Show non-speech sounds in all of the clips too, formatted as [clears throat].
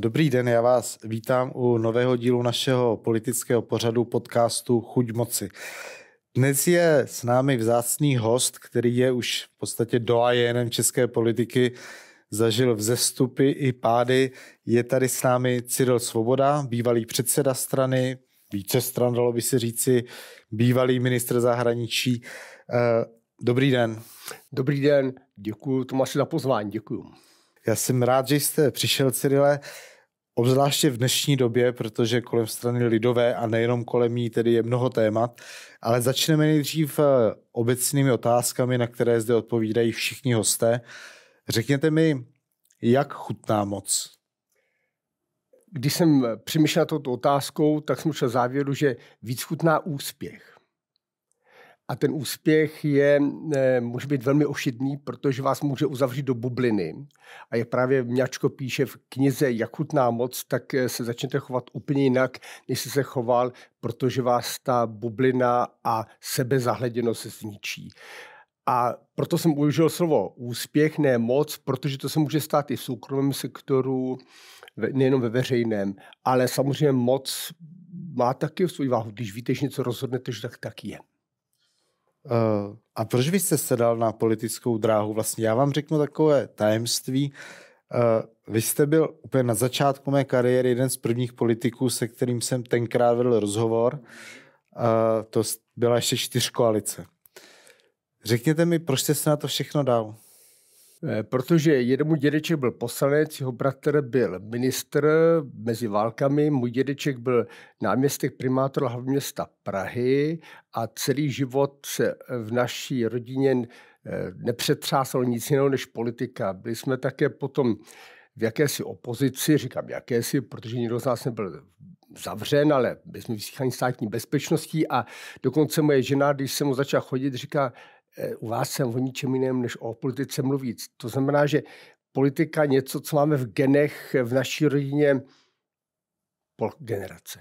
Dobrý den, já vás vítám u nového dílu našeho politického pořadu podcastu Chuť moci. Dnes je s námi vzácný host, který je už v podstatě doajenem české politiky, zažil vzestupy i pády. Je tady s námi Cyril Svoboda, bývalý předseda strany, více stran, dalo by se říci, bývalý ministr zahraničí. Eh, dobrý den. Dobrý den, děkuji Tomáši za pozvání, děkuji. Já jsem rád, že jste přišel, Cyrile, obzvláště v dnešní době, protože kolem strany lidové a nejenom kolem ní tedy je mnoho témat, ale začneme nejdřív eh, obecnými otázkami, na které zde odpovídají všichni hosté. Řekněte mi, jak chutná moc? Když jsem eh, přemýšlel touto otázkou, tak jsem šel závěru, že víc chutná úspěch. A ten úspěch je, eh, může být velmi ošidný, protože vás může uzavřít do bubliny. A je právě Mňačko píše v knize Jakutná moc, tak eh, se začnete chovat úplně jinak, než jste se choval, protože vás ta bublina a sebezahleděnost zničí. A proto jsem užil slovo úspěch, ne moc, protože to se může stát i v soukromém sektoru, nejenom ve veřejném. Ale samozřejmě moc má taky svůj váhu. Když víte, že něco rozhodnete, že tak, tak je. Uh, a proč vy jste sedal na politickou dráhu? Vlastně já vám řeknu takové tajemství. Uh, vy jste byl úplně na začátku mé kariéry jeden z prvních politiků, se kterým jsem tenkrát vedl rozhovor. Uh, to byla ještě čtyřkoalice. Řekněte mi, proč jste se na to všechno dal? Eh, protože jednomu dědeček byl poslanec, jeho bratr byl ministr mezi válkami, můj dědeček byl náměstek primátora hlavního města Prahy a celý život se eh, v naší rodině eh, nepřetřásalo nic jiného než politika. Byli jsme také potom v jakési opozici, říkám jakési, protože nikdo z nás nebyl zavřen, ale my jsme vysíchaní státní bezpečností a dokonce moje žena, když jsem mu začal chodit, říká, Eh, u vás se o ničem jiném než o politice mluví. To znamená, že politika něco, co máme v genech v naší rodině po generace.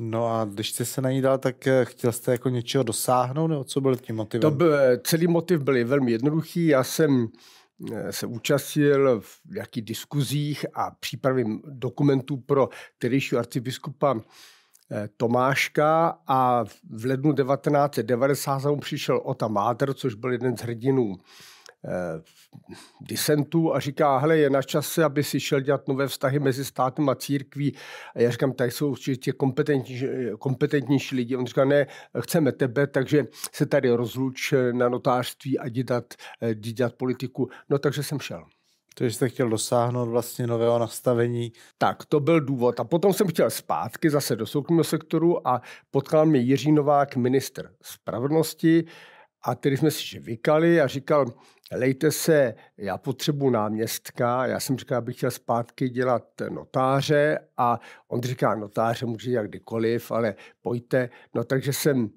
No a když jste se na ní dal, tak eh, chtěl jste jako něčeho dosáhnout, nebo co byl tím motivem? To byl, eh, celý motiv byl velmi jednoduchý. Já jsem se účastnil v nějakých diskuzích a přípravě dokumentů pro tedyšího arcibiskupa Eh, Tomáška a v lednu 1990 přišel Ota Máter, což byl jeden z hrdinů eh, disentů a říká, hele, je na čase, aby si šel dělat nové vztahy mezi státem a církví. A já říkám, tady jsou určitě kompetentní, eh, kompetentnější lidi. On říká, ne, chceme tebe, takže se tady rozluč na notářství a dělat, dělat politiku. No takže jsem šel. To jste chtěl dosáhnout vlastně nového nastavení. Tak, to byl důvod. A potom jsem chtěl zpátky zase do soukromého sektoru a potkal mě Jiří Novák, minister spravedlnosti. A tedy jsme si vykali a říkal, lejte se, já potřebuji náměstka. Já jsem říkal, abych chtěl zpátky dělat notáře a on říká, notáře může dělat kdykoliv, ale pojďte. No takže jsem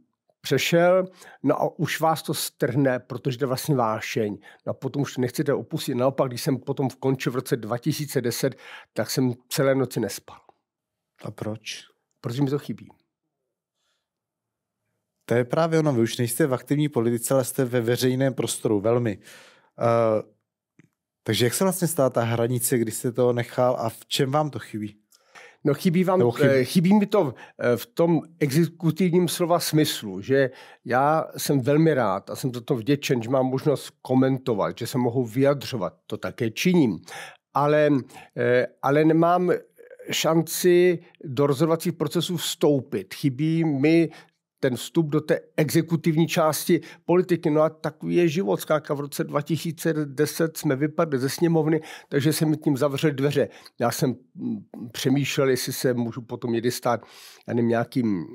přešel, no a už vás to strhne, protože to vlastně vášeň. No a potom už to nechcete opustit. Naopak, když jsem potom končil v roce 2010, tak jsem celé noci nespal. A proč? Protože mi to chybí. To je právě ono. Vy už nejste v aktivní politice, ale jste ve veřejném prostoru. Velmi. Uh, takže jak se vlastně stala ta hranice, kdy jste to nechal a v čem vám to chybí? No chybí vám, no, chybí. Eh, chybí mi to eh, v tom exekutivním slova smyslu, že já jsem velmi rád a jsem za to vděčen, že mám možnost komentovat, že se mohu vyjadřovat, to také činím, ale, eh, ale nemám šanci do rozhodovacích procesů vstoupit. Chybí mi ten vstup do té exekutivní části politiky. No a takový je život. Skáka v roce 2010 jsme vypadli ze sněmovny, takže se mi tím zavřel dveře. Já jsem mm, přemýšlel, jestli se můžu potom někdy stát nevím, nějakým, mm,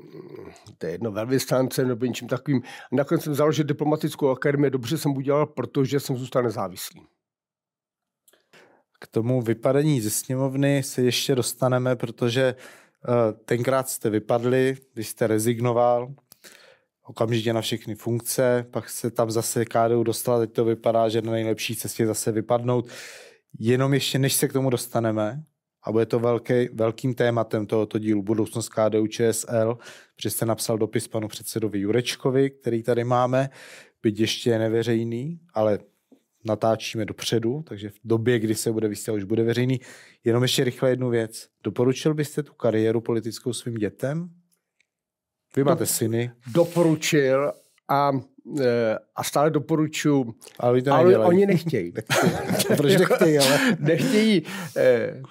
to je jedno, velvyslancem nebo něčím takovým. A nakonec jsem založil diplomatickou akademii. Dobře jsem udělal, protože jsem zůstal nezávislý. K tomu vypadení ze sněmovny se ještě dostaneme, protože Eh, tenkrát jste vypadli, když jste rezignoval, okamžitě na všechny funkce, pak se tam zase KDU dostala, teď to vypadá, že na nejlepší cestě zase vypadnout. Jenom ještě, než se k tomu dostaneme, a bude to velký, velkým tématem tohoto dílu budoucnost KDU ČSL, protože jste napsal dopis panu předsedovi Jurečkovi, který tady máme, byť ještě neveřejný, ale natáčíme dopředu, takže v době, kdy se bude vysílat, už bude veřejný. Jenom ještě rychle jednu věc. Doporučil byste tu kariéru politickou svým dětem? Vy máte Do, syny. Doporučil a, e, a stále doporučuju. Ale, vy to ale oni nechtějí. [laughs] No, proč nechtějí, ale? [laughs] nechtějí. E,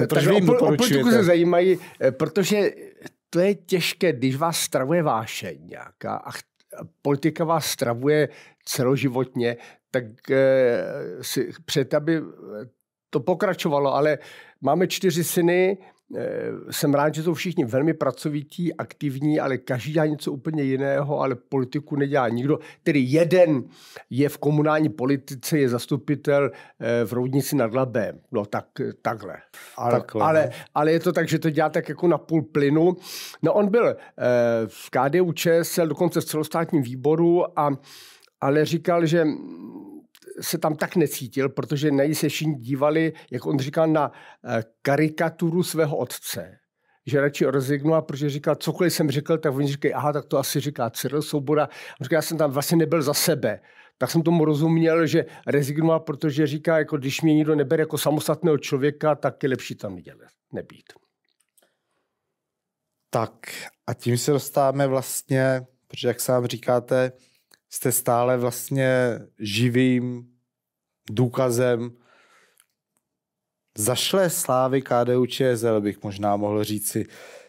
no, proč vy jim o politiku se zajímají, e, protože to je těžké, když vás stravuje vášeň nějaká a politika vás stravuje celoživotně, tak eh, si před, aby eh, to pokračovalo, ale máme čtyři syny, eh, jsem rád, že jsou všichni velmi pracovití, aktivní, ale každý dělá něco úplně jiného, ale politiku nedělá nikdo. Tedy jeden je v komunální politice, je zastupitel v Roudnici nad Labem. No tak, takhle. Ale, takhle. Ale, no. ale je to tak, že to dělá tak jako na půl plynu. No on byl v KDU ČSL, dokonce v celostátním výboru a ale říkal, že se tam tak necítil, protože na se všichni dívali, jak on říkal, na eh, karikaturu svého otce že radši rezignoval, protože říkal, cokoliv jsem řekl, tak oni říkají, aha, tak to asi říká Cyril Soubora. On říkal, já jsem tam vlastně nebyl za sebe. Tak jsem tomu rozuměl, že rezignoval, protože říká, jako když mě nikdo nebere jako samostatného člověka, tak je lepší tam dělat, nebýt. Tak a tím se dostáváme vlastně, protože jak sám říkáte, jste stále vlastně živým důkazem zašle slávy KDU ČSL, bych možná mohl říci.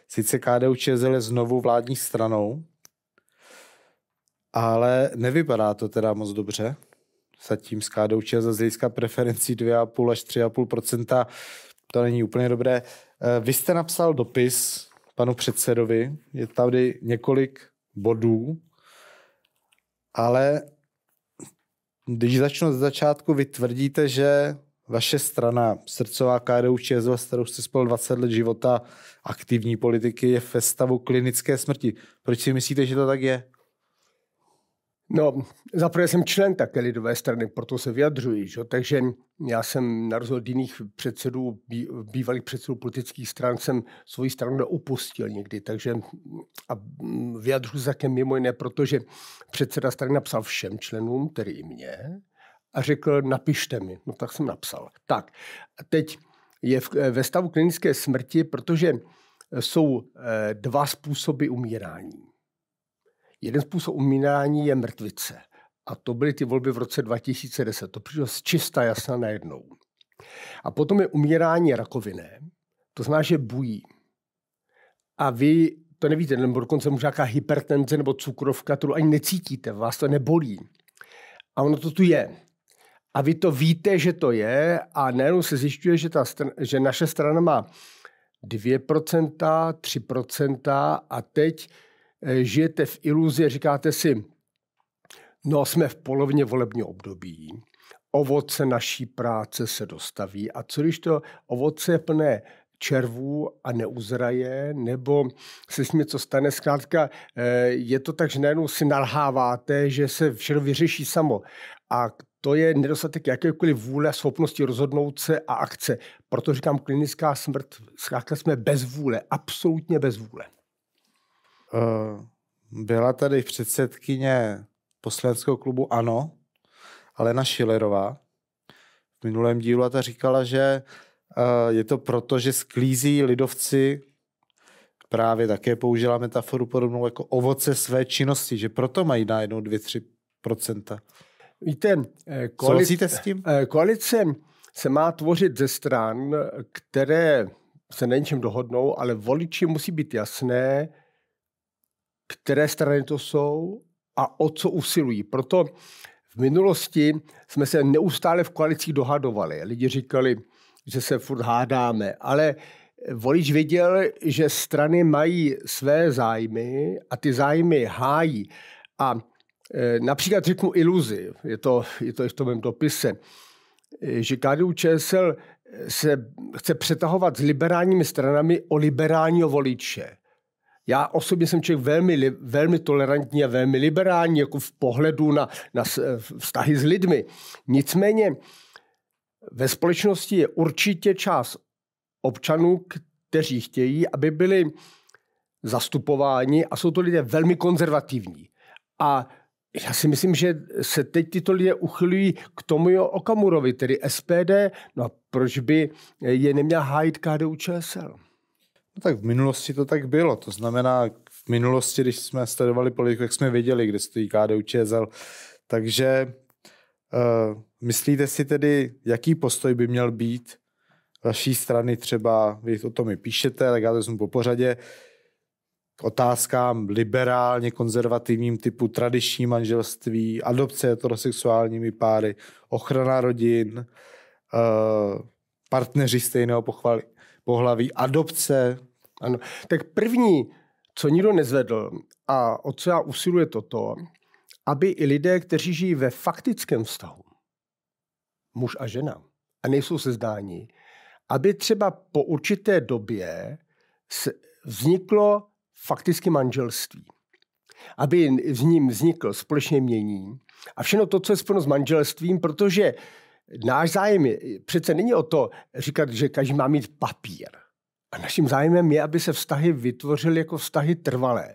Sice KDU ČSL je znovu vládní stranou, ale nevypadá to teda moc dobře. Zatím z KDU ČSL z hlediska preferencí 2,5 až 3,5 to není úplně dobré. Eh, vy jste napsal dopis panu předsedovi, je tady několik bodů, ale když začnu ze začátku, vy tvrdíte, že vaše strana, srdcová KDU ČSL, s kterou jste spolu 20 let života aktivní politiky, je ve stavu klinické smrti. Proč si myslíte, že to tak je? No, zaprvé jsem člen také lidové strany, proto se vyjadřuji. Že? Takže já jsem na rozdíl od jiných předsedů, bývalých předsedů politických stran, jsem svoji stranu neopustil někdy. Takže a vyjadřuji se také mimo jiné, protože předseda strany napsal všem členům, tedy i mě, a řekl, napište mi. No tak jsem napsal. Tak, a teď je v, ve stavu klinické smrti, protože jsou eh, dva způsoby umírání. Jeden způsob umírání je mrtvice. A to byly ty volby v roce 2010. To přišlo z čista jasna najednou. A potom je umírání rakoviné. To znamená, že bují. A vy to nevíte, nebo dokonce možná nějaká hypertenze nebo cukrovka, kterou ani necítíte, vás to nebolí. A ono to tu je. A vy to víte, že to je a najednou se zjišťuje, že, ta str- že naše strana má 2%, 3% a teď Eh, žijete v iluzi, říkáte si, no jsme v polovině volebního období, ovoce naší práce se dostaví a co když to ovoce je plné červů a neuzraje, nebo se s tím něco stane. Zkrátka eh, je to tak, že najednou si nalháváte, že se všechno vyřeší samo. A to je nedostatek jakékoliv vůle, schopnosti rozhodnout se a akce. Proto říkám klinická smrt, zkrátka jsme bez vůle, absolutně bez vůle. Eh, byla tady předsedkyně poslaneckého klubu ANO, Alena Šilerová v minulém dílu a ta říkala, že eh, je to proto, že sklízí lidovci právě také použila metaforu podobnou jako ovoce své činnosti, že proto mají najednou 2-3%. Víte, eh, koalic, s tím? koalice se má tvořit ze stran, které se na něčem dohodnou, ale voliči musí být jasné, které strany to jsou a o co usilují. Proto v minulosti jsme se neustále v koalicích dohadovali. Lidi říkali, že se furt hádáme, ale volič viděl, že strany mají své zájmy a ty zájmy hájí. A e, například řeknu iluzi, je to, je to i v tom mém dopise, že KDU ČSL se chce přetahovat s liberálními stranami o liberálního voliče já osobně jsem člověk velmi, velmi tolerantní a velmi liberální, jako v pohledu na, na eh, vztahy s lidmi. Nicméně ve společnosti je určitě část občanů, kteří chtějí, aby byli zastupováni a jsou to lidé velmi konzervativní. A já si myslím, že se teď tyto lidé uchylují k tomu Jo Okamurovi, tedy SPD, no a proč by je neměl hájit KDU ČSL? No tak v minulosti to tak bylo. To znamená, v minulosti, když jsme sledovali politiku, jak jsme věděli, kde stojí KDU ČSL. Takže uh, myslíte si tedy, jaký postoj by měl být vaší strany třeba, vy o tom i píšete, tak já to jsem po pořadě, k otázkám liberálně konzervativním typu tradiční manželství, adopce heterosexuálními páry, ochrana rodin, eh, partneři stejného pochvaly, pohlaví, adopce ano. Tak první, co nikdo nezvedl a o co já usiluje toto, aby i lidé, kteří žijí ve faktickém vztahu, muž a žena, a nejsou se zdání, aby třeba po určité době vzniklo fakticky manželství. Aby v ním vznikl společně mění a všechno to, co je spojeno s manželstvím, protože náš zájem je, přece není o to říkat, že každý má mít papír – a naším zájmem je, aby se vztahy vytvořily jako vztahy trvalé.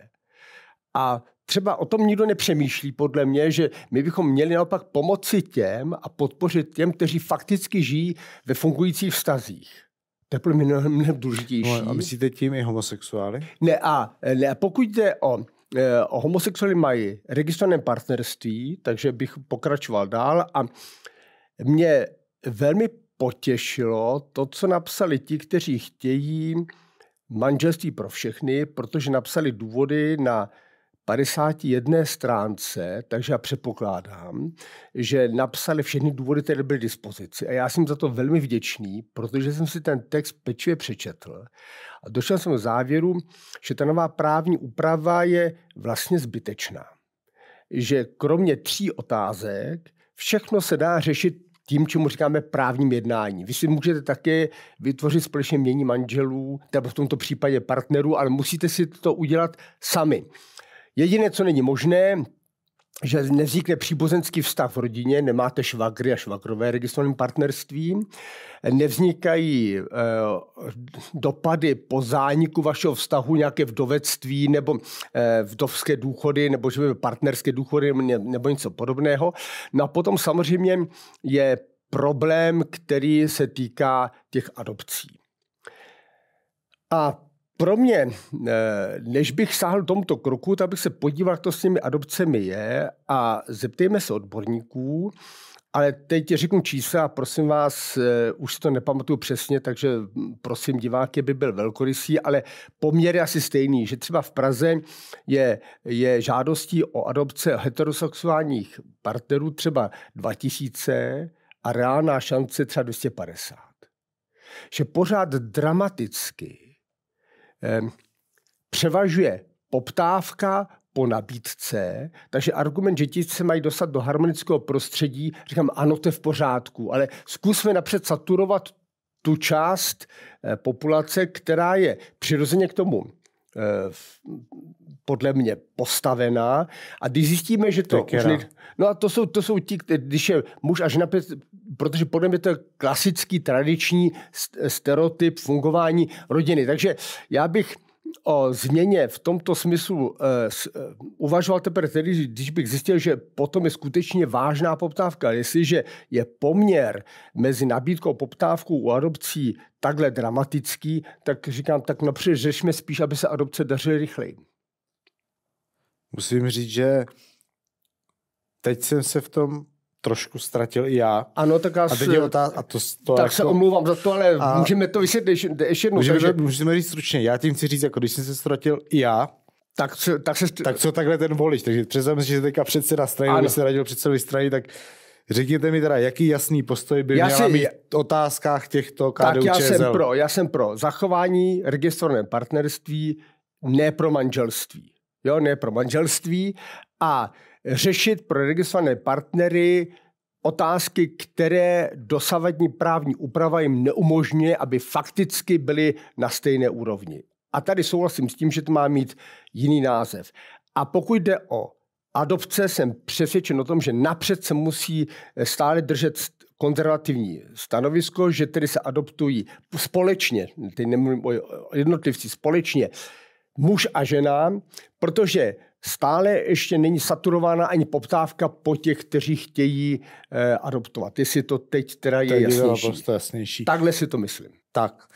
A třeba o tom nikdo nepřemýšlí, podle mě, že my bychom měli naopak pomoci těm a podpořit těm, kteří fakticky žijí ve fungujících vztazích. To je pro mě mnohem důležitější. No, a myslíte tím i homosexuály? Ne, a ne, pokud jde o e, o homosexuály mají registrované partnerství, takže bych pokračoval dál a mě velmi potěšilo to, co napsali ti, kteří chtějí manželství pro všechny, protože napsali důvody na 51 stránce, takže já předpokládám, že napsali všechny důvody, které byly dispozici. A já jsem za to velmi vděčný, protože jsem si ten text pečlivě přečetl. A došel jsem do závěru, že ta nová právní úprava je vlastně zbytečná. Že kromě tří otázek všechno se dá řešit tím, čemu říkáme právním jednání. Vy si můžete také vytvořit společně mění manželů, nebo v tomto případě partnerů, ale musíte si to udělat sami. Jediné, co není možné, že nevznikne příbuzenský vztah v rodině, nemáte švagry a švagrové registrovaným partnerstvím, nevznikají e, dopady po zániku vašeho vztahu nějaké vdovectví nebo e, vdovské důchody nebo že by partnerské důchody nebo něco podobného. No a potom samozřejmě je problém, který se týká těch adopcí. A pro mě, eh, než bych sáhl tomto kroku, tak bych se podíval, to s těmi adopcemi je a zeptejme se odborníků, ale teď řeknu čísla a prosím vás, eh, už si to nepamatuju přesně, takže hm, prosím diváky, by byl velkorysý, ale poměr je asi stejný, že třeba v Praze je, je žádostí o adopce heterosexuálních partnerů třeba 2000 a reálná šance třeba 250. Že pořád dramaticky převažuje poptávka po nabídce, takže argument, že ti se mají dostat do harmonického prostředí, říkám, ano, to je v pořádku, ale zkusme napřed saturovat tu část eh, populace, která je přirozeně k tomu Eh, podle mě postavená a když zjistíme, že to... Už ne, no a to jsou, to jsou ti, když je muž a žena, protože podle mě to je klasický, tradiční stereotyp fungování rodiny. Takže já bych o změně v tomto smyslu eh, eh, uvažoval teprve tedy, když bych zjistil, že potom je skutečně vážná poptávka. Jestliže je poměr mezi nabídkou a poptávkou u adopcí takhle dramatický, tak říkám, tak napřed no, řešme spíš, aby se adopce dařily rychleji. Musím říct, že teď jsem se v tom trošku ztratil i já. Ano, tak já a, teď je a to, to tak jako... se omlouvám za to, ale a... můžeme to vysvětlit ještě jednou. Můžeme, takže... můžeme říct stručně, já tím chci říct, jako když jsem se ztratil i já, tak co, tak, se... tak co takhle ten volič, takže představím si, že teďka předseda strany, když se radil předsedovi strany, tak Řekněte mi teda, jaký jasný postoj by já měla si... mít v otázkách těchto KDU Tak já ČSL. jsem pro, já jsem pro zachování registrované partnerství, ne pro manželství. Jo, ne pro manželství. A řešit pro registrované partnery otázky, které dosavadní právní úprava jim neumožňuje, aby fakticky byly na stejné úrovni. A tady souhlasím s tím, že to má mít jiný název. A pokud jde o adopce, jsem přesvědčen o tom, že napřed se musí stále držet konzervativní stanovisko, že tedy se adoptují společně, teď nemluvím o jednotlivci, společně muž a žena, protože stále ještě není saturována ani poptávka po těch, kteří chtějí eh, adoptovat. Jestli to teď teda je teď jasnější. Je to jasnější. Takhle si to myslím. Tak,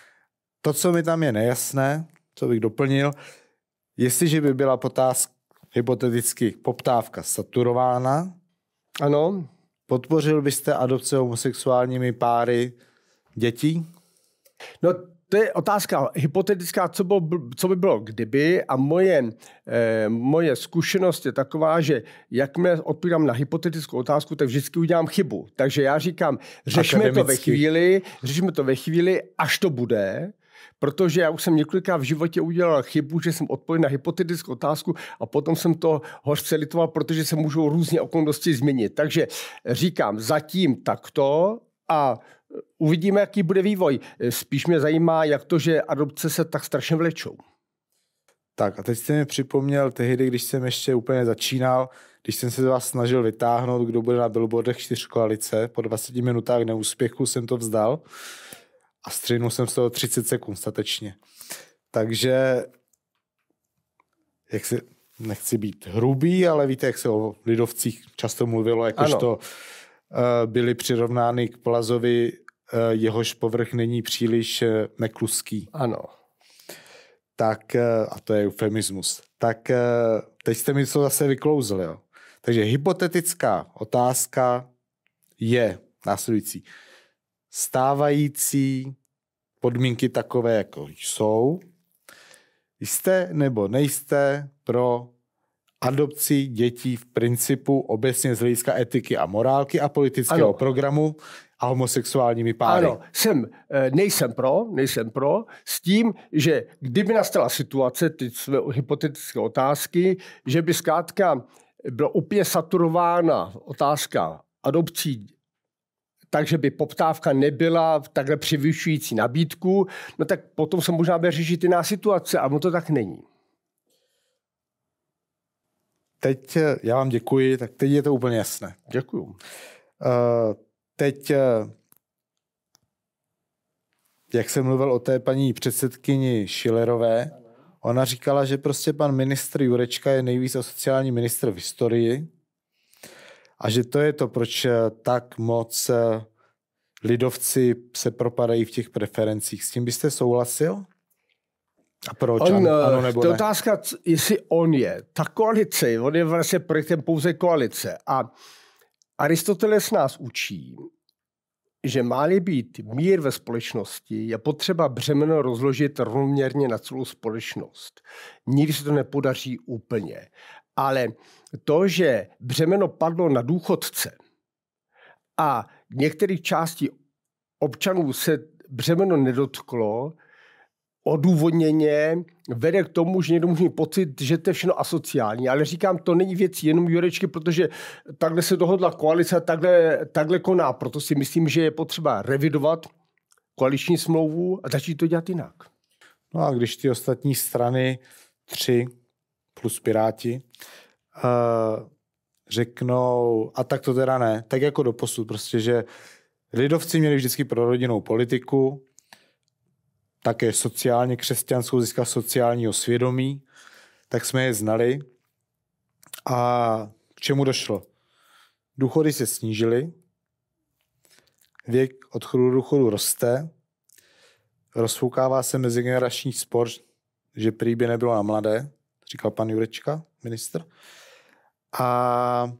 to, co mi tam je nejasné, co bych doplnil, jestliže by byla potázka, hypoteticky poptávka saturována, ano. podpořil byste adopce homosexuálními páry dětí? No to je otázka hypotetická, co, bylo, co by bylo kdyby a moje, eh, moje zkušenost je taková, že jak mě odpírám na hypotetickou otázku, tak vždycky udělám chybu. Takže já říkám, řešme to ve chvíli, řešme to ve chvíli, až to bude, protože já už jsem několikrát v životě udělal chybu, že jsem odpověděl na hypotetickou otázku a potom jsem to hořce litoval, protože se můžou různě okolnosti změnit. Takže říkám zatím takto a Uvidíme, jaký bude vývoj. Spíš mě zajímá, jak to, že adopce se tak strašně vlečou. Tak a teď jste mi připomněl tehdy, když jsem ještě úplně začínal, když jsem se vás snažil vytáhnout, kdo bude na billboardech čtyř koalice, po 20 minutách neúspěchu jsem to vzdal a střihnul jsem z toho 30 sekund statečně. Takže jak se, nechci být hrubý, ale víte, jak se o lidovcích často mluvilo, jakožto... ano. to Eh, byly přirovnány k plazovi, eh, jehož povrch není příliš eh, nekluský. Ano. Tak, a to je eufemismus. Tak teď jste mi to zase vyklouzli. Jo. Takže hypotetická otázka je následující. Stávající podmínky takové, jako jsou, jste nebo nejste pro adopci dětí v principu obecně z hlediska etiky a morálky a politického ano. programu a homosexuálními páry. Ano, jsem, eh, nejsem pro, nejsem pro, s tím, že kdyby nastala situace, ty své hypotetické otázky, že by zkrátka byla úplně saturována otázka adopcí takže by poptávka nebyla takhle převyšující nabídku, no tak potom se možná bude řešit jiná situace, ale to tak není teď eh, já vám děkuji, tak teď je to úplně jasné. Děkuji. Eh, teď, eh, jak jsem mluvil o té paní předsedkyni Šilerové, ona říkala, že prostě pan ministr Jurečka je nejvíc sociální ministr v historii a že to je to, proč tak moc lidovci se propadají v těch preferencích. S tím byste souhlasil? A proč? On, eh, ano, nebo to je ne? otázka, jestli on je. Ta koalice, on je vlastně projektem pouze koalice. A Aristoteles nás učí, že má-li být mír ve společnosti, je potřeba břemeno rozložit rovnoměrně na celou společnost. Nikdy se to nepodaří úplně. Ale to, že břemeno padlo na důchodce a některých částí občanů se břemeno nedotklo, odůvodněně vede k tomu, že někdo může mít pocit, že to je všechno asociální. Ale říkám, to není věc jenom Jurečky, protože takhle se dohodla koalice, takhle, takhle koná. Proto si myslím, že je potřeba revidovat koaliční smlouvu a začít to dělat jinak. No a když ty ostatní strany, tři plus Piráti, uh, řeknou, a tak to teda ne, tak jako do posud, prostě, že lidovci měli vždycky pro politiku, také sociálně křesťanskou, získal sociálního svědomí, tak jsme je znali. A k čemu došlo? Důchody se snížily, věk odchodu důchodu roste, rozfoukává se mezigenerační spor, že prý by nebylo na mladé, říkal pan Jurečka, ministr. A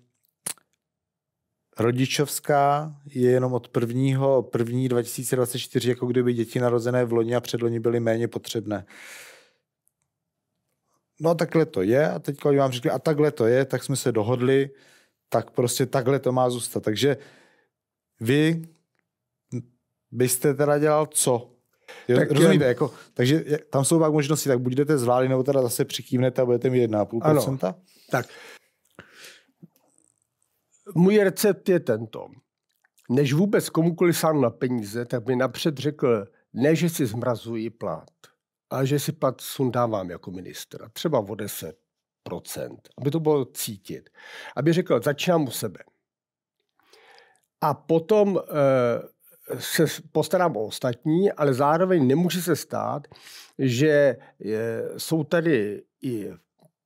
Rodičovská je jenom od 1. 1. 2024, jako kdyby děti narozené v loni a předloni byly méně potřebné. No takhle to je a teď, když vám řekli, a takhle to je, tak jsme se dohodli, tak prostě takhle to má zůstat. Takže vy byste teda dělal co? Jo, tak rozumíte, jen... jako, takže tam jsou pak možnosti, tak buď jdete z vlády, nebo teda zase přikývnete a budete mít 1,5%? Ano, tak můj recept je tento. Než vůbec komukoli sám na peníze, tak mi napřed řekl, ne, že si zmrazuji plat, ale že si plat sundávám jako ministra, třeba o 10 aby to bylo cítit. Aby řekl, začínám u sebe. A potom e, se postarám o ostatní, ale zároveň nemůže se stát, že e, jsou tady i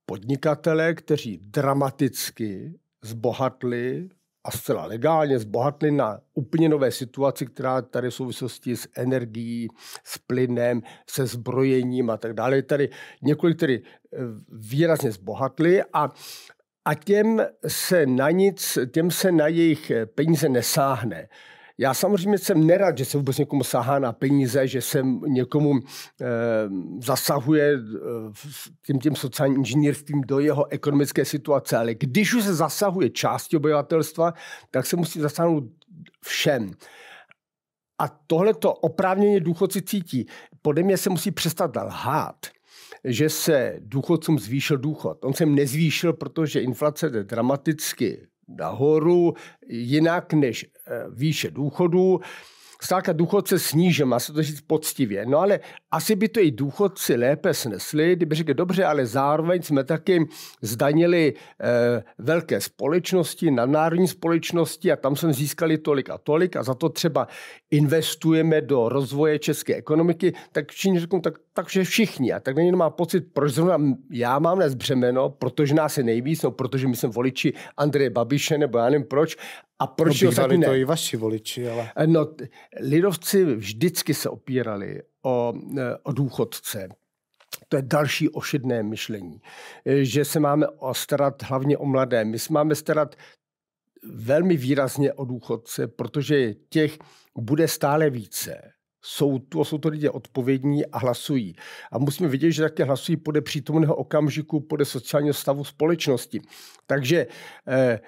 podnikatele, kteří dramaticky zbohatli a zcela legálně zbohatli na úplně nové situaci, která tady v souvislosti s energií, s plynem, se zbrojením a tak dále. Tady několik tedy eh, výrazně zbohatli a a těm se na nic, těm se na jejich peníze nesáhne. Já samozřejmě jsem nerad, že se vůbec někomu sahá na peníze, že se někomu e, zasahuje e, tím, tím sociálním inženýrstvím do jeho ekonomické situace, ale když už se zasahuje části obyvatelstva, tak se musí zasáhnout všem. A tohle to oprávněně důchodci cítí. Podle mě se musí přestat lhát že se důchodcům zvýšil důchod. On se jim nezvýšil, protože inflace jde dramaticky nahoru jinak než eh, výše důchodů. Zkrátka důchodce snížil, má se to říct poctivě. No ale asi by to i důchodci lépe snesli, kdyby řekli, dobře, ale zároveň jsme taky zdanili eh, velké společnosti, nadnárodní společnosti a tam jsme získali tolik a tolik a za to třeba investujeme do rozvoje české ekonomiky, tak všichni řeknou, tak takže všichni. A tak někdo má pocit, proč zrovna já mám dnes břemeno, protože nás je nejvíc, no protože my jsme voliči Andreje Babiše, nebo já nevím proč. A proč no, to ne? to i vaši voliči, ale... Eh, no, lidovci vždycky se opírali o, eh, o důchodce, to je další ošidné myšlení, eh, že se máme starat hlavně o mladé. My se máme starat velmi výrazně o důchodce, protože těch bude stále více jsou tu a jsou to lidé odpovědní a hlasují. A musíme vidět, že také hlasují podle přítomného okamžiku, podle sociálního stavu společnosti. Takže eh,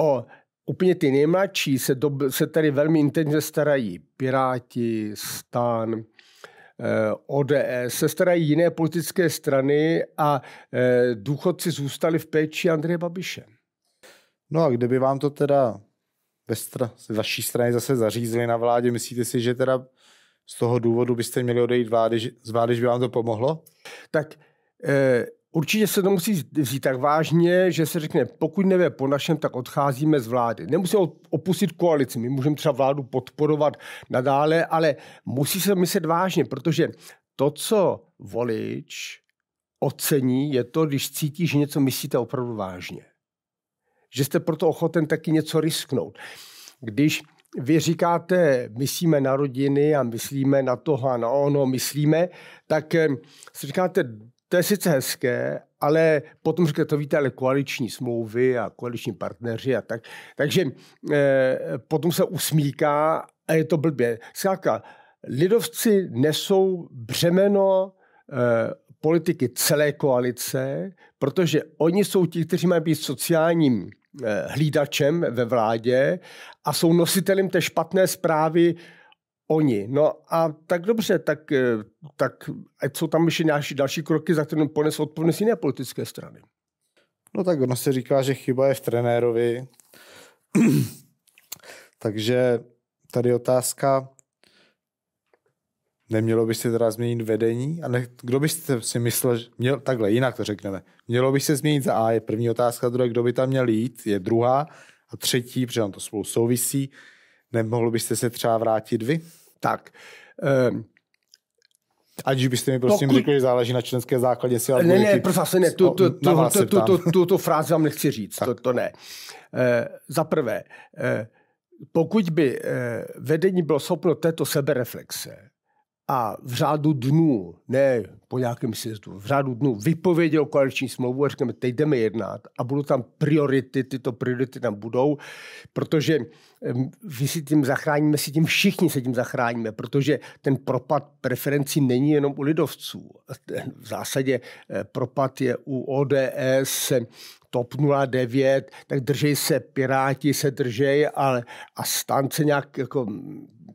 o úplně ty nejmladší se, do, se tady velmi intenzivně starají. Piráti, stan, eh, ODS se starají jiné politické strany a eh, důchodci zůstali v péči Andreje Babiše. No a kdyby vám to teda ve str- vaší strany zase zařízli na vládě, myslíte si, že teda z toho důvodu byste měli odejít vlády, z vlády, že by vám to pomohlo? Tak e, určitě se to musí vzít tak vážně, že se řekne, pokud nevě po našem, tak odcházíme z vlády. Nemusíme opustit koalici, my můžeme třeba vládu podporovat nadále, ale musí se myslet vážně, protože to, co volič ocení, je to, když cítí, že něco myslíte opravdu vážně. Že jste proto ochoten taky něco risknout. Když vy říkáte, myslíme na rodiny a myslíme na toho a na ono, myslíme, tak eh, si říkáte, to je sice hezké, ale potom říkáte, to víte, ale koaliční smlouvy a koaliční partneři a tak. Takže eh, potom se usmíká a je to blbě. Zkrátka, lidovci nesou břemeno eh, politiky celé koalice, protože oni jsou ti, kteří mají být sociálním eh, hlídačem ve vládě a jsou nositelem té špatné zprávy oni. No a tak dobře, tak, eh, tak ať jsou tam ještě další, další kroky, za které ponesou odpovědnost jiné politické strany. No tak ono se říká, že chyba je v trenérovi. [clears throat] Takže tady otázka, nemělo by se teda změnit vedení? A ne, kdo byste si myslel, že měl, takhle jinak to řekneme, mělo by se změnit za A je první otázka, druhá, kdo by tam měl jít, je druhá. A jako třetí, protože to spolu souvisí, nemohl byste se třeba vrátit vy? Tak, um, Ať byste mi prosím Pokud... řekli, záleží na členské základě si Ne, ne, prosím, ne, tu, tu, tu, tu, tu, tu, tu, tu frázi vám nechci říct, to, to ne. E, Za prvé, e, pokud by e, vedení bylo schopno této sebereflexe, a v řádu dnů, ne po nějakém sjezdu, v řádu dnů vypověděl koaliční smlouvu a řekneme, teď jdeme jednat a budou tam priority, tyto priority tam budou, protože my si tím zachráníme, si tím všichni se tím zachráníme, protože ten propad preferencí není jenom u lidovců. V zásadě eh, propad je u ODS, TOP 09, tak držej se, Piráti se držej, ale, a stan se nějak jako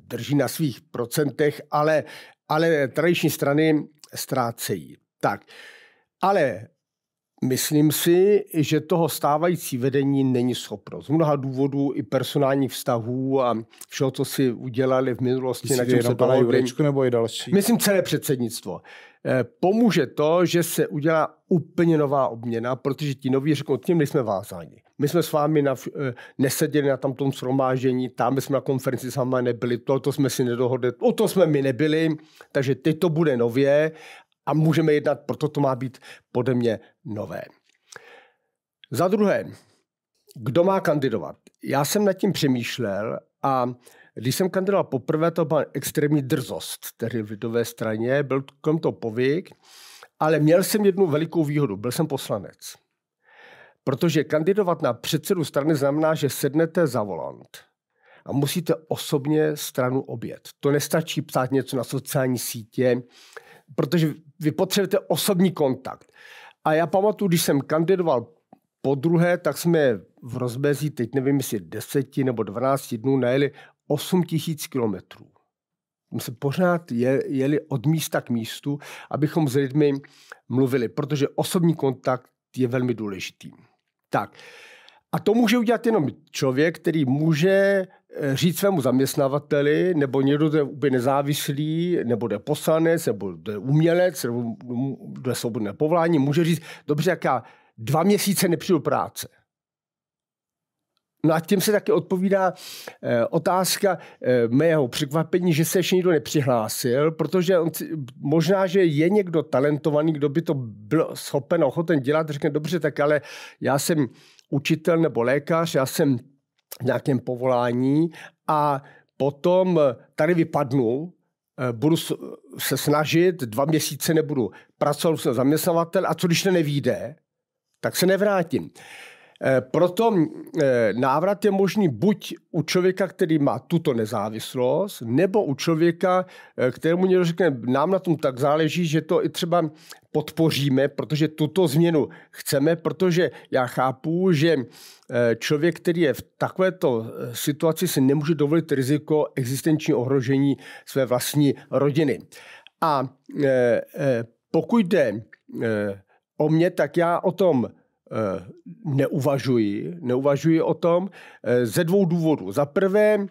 drží na svých procentech, ale, ale tradiční strany ztrácejí. Tak, ale Myslím si, že toho stávající vedení není schopno. Z mnoha důvodů i personálních vztahů a všeho, co si udělali v minulosti. Myslíte na se pana Jurečku nebo i další? Myslím celé předsednictvo. Eh, pomůže to, že se udělá úplně nová obměna, protože ti noví řeknou, tím nejsme vázáni. My jsme s vámi na, eh, neseděli na tam tom shromážení, tam jsme na konferenci s vámi nebyli, to, to jsme si nedohodli, o to jsme my nebyli, takže teď to bude nově a můžeme jednat, proto to má být podle mě nové. Za druhé, kdo má kandidovat? Já jsem nad tím přemýšlel a když jsem kandidoval poprvé, to byla extrémní drzost, tedy v lidové straně, byl kolem to povyk, ale měl jsem jednu velikou výhodu, byl jsem poslanec. Protože kandidovat na předsedu strany znamená, že sednete za volant a musíte osobně stranu obět. To nestačí psát něco na sociální sítě, protože vy potřebujete osobní kontakt. A já pamatuju, když jsem kandidoval po druhé, tak jsme v rozmezí, teď nevím, jestli 10 nebo 12 dnů najeli 8 tisíc kilometrů. My jsme pořád jeli od místa k místu, abychom s lidmi mluvili, protože osobní kontakt je velmi důležitý. Tak. A to může udělat jenom člověk, který může Eh, říct svému zaměstnavateli, nebo někdo, kdo je úplně nezávislý, nebo je poslanec, nebo je umělec, nebo je svobodné povolání, může říct, dobře, jak já dva měsíce nepřijdu práce. No a tím se taky odpovídá eh, otázka eh, mého překvapení, že se ještě nikdo nepřihlásil, protože on, možná, že je někdo talentovaný, kdo by to byl schopen ochoten dělat, řekne, dobře, tak ale já jsem učitel nebo lékař, já jsem nějakém povolání a potom tady vypadnu, eh, budu se snažit, dva měsíce nebudu pracovat, jsem zaměstnavatel a co když to nevíde, tak se nevrátím. Eh, proto eh, návrat je možný buď u člověka, který má tuto nezávislost, nebo u člověka, eh, kterému někdo řekne, nám na tom tak záleží, že to i třeba podpoříme, protože tuto změnu chceme, protože já chápu, že člověk, který je v takovéto situaci, si nemůže dovolit riziko existenční ohrožení své vlastní rodiny. A pokud jde o mě, tak já o tom Eh, neuvažuji. Neuvažuji o tom eh, ze dvou důvodů. Za prvé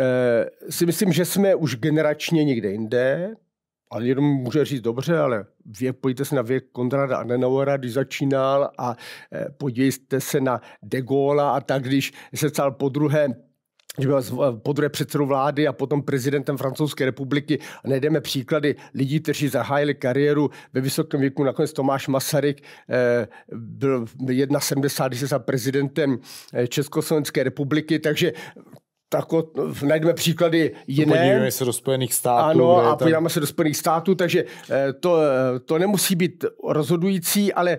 eh, si myslím, že jsme už generačně někde jinde, ale jenom může říct dobře, ale věk, pojďte se na věk Konrada Adenauera, když začínal a podívejte se na De Gaulle a tak, když se cál po druhém že byl podruhé předsedou vlády a potom prezidentem Francouzské republiky. A najdeme příklady lidí, kteří zahájili kariéru ve vysokém věku. Nakonec Tomáš Masaryk eh, byl 71, když se prezidentem eh, Československé republiky. Takže tak najdeme příklady jiné. No, podíváme se do Spojených států. Ano, a podíváme se do Spojených států, takže eh, to, to nemusí být rozhodující, ale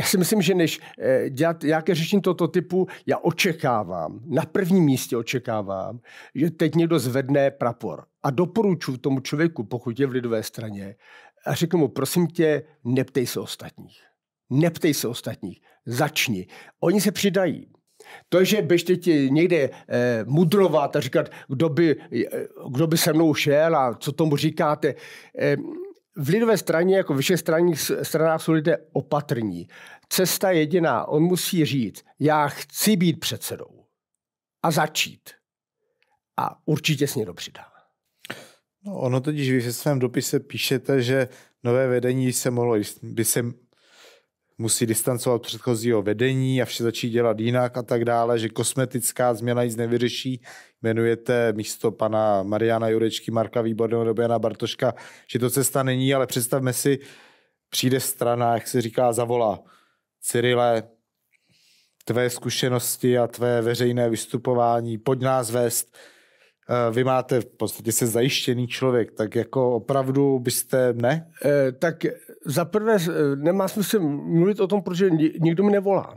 já si myslím, že než eh, dělat nějaké řešení tohoto typu, já očekávám, na prvním místě očekávám, že teď někdo zvedne prapor a doporučuji tomu člověku, pokud je v lidové straně, a řeknu mu, prosím tě, neptej se ostatních. Neptej se ostatních. Začni. Oni se přidají. To, je, že běžte ti někde eh, mudrovat a říkat, kdo by, eh, kdo by se mnou šel a co tomu říkáte, eh, v lidové straně, jako vyšší stranních stranách, jsou lidé opatrní. Cesta jediná. On musí říct, já chci být předsedou. A začít. A určitě s někdo přidá. No, ono totiž vy ve svém dopise píšete, že nové vedení se mohlo, by se musí distancovat předchozího vedení a vše začít dělat jinak a tak dále, že kosmetická změna nic nevyřeší. Jmenujete místo pana Mariana Jurečky, Marka Výborného nebo Jana Bartoška, že to cesta není, ale představme si, přijde strana, jak se říká, zavolá. Cyrile, tvé zkušenosti a tvé veřejné vystupování, pojď nás vést Eh, vy máte v podstatě se zajištěný člověk, tak jako opravdu byste ne? E, tak za prvé eh, nemá smysl mluvit o tom, protože nikdo mi nevolá.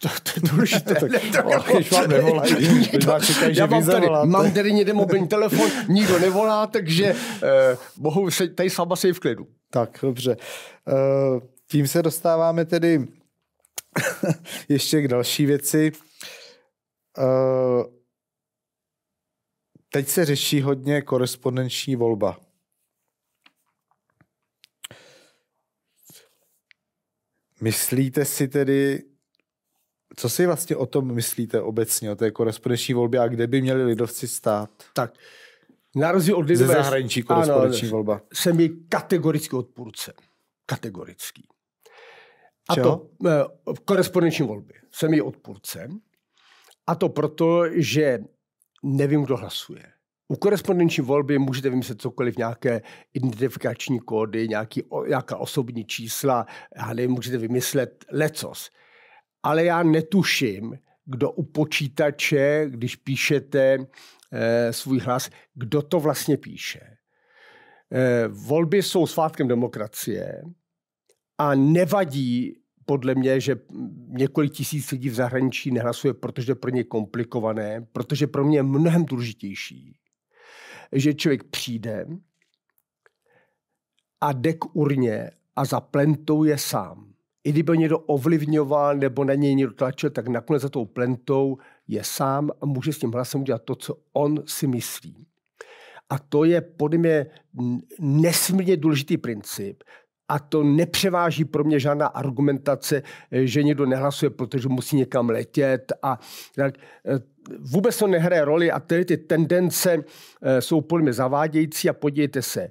To, to je důležité. [laughs] tak, ne, to, o, jako- když vám nevolají, [laughs] já mám tady, mám tady někde mobilní telefon, nikdo nevolá, takže eh, bohu, se, tady s váma v klidu. Tak, dobře. Uh, tím se dostáváme tedy [laughs] ještě k další věci. Uh, Teď se řeší hodně korespondenční volba. Myslíte si tedy, co si vlastně o tom myslíte obecně, o té korespondenční volbě a kde by měli lidovci stát? Tak, na rozdíl od lidové... Ze zahraničí korespondenční ano, volba. Jsem ji kategorický odpůrce. Kategorický. A Čeho? to eh, v korespondenční volby. Jsem ji odpůrcem. A to proto, že nevím, kdo hlasuje. U korespondenční volby můžete vymyslet cokoliv, nějaké identifikační kódy, nějaký, nějaká osobní čísla, já nevím, můžete vymyslet lecos. Ale já netuším, kdo u počítače, když píšete e, svůj hlas, kdo to vlastně píše. E, volby jsou svátkem demokracie a nevadí podle mě, že několik tisíc lidí v zahraničí nehlasuje, protože je pro ně komplikované, protože pro mě je mnohem důležitější, že člověk přijde a jde k urně a zaplentou je sám. I kdyby někdo ovlivňoval nebo na něj někdo tlačil, tak nakonec za tou plentou je sám a může s tím hlasem udělat to, co on si myslí. A to je podle mě nesmírně důležitý princip a to nepřeváží pro mě žádná argumentace, eh, že někdo nehlasuje, protože musí někam letět a tak. Eh, vůbec to nehraje roli a tedy ty tendence eh, jsou podle mě zavádějící a podívejte se,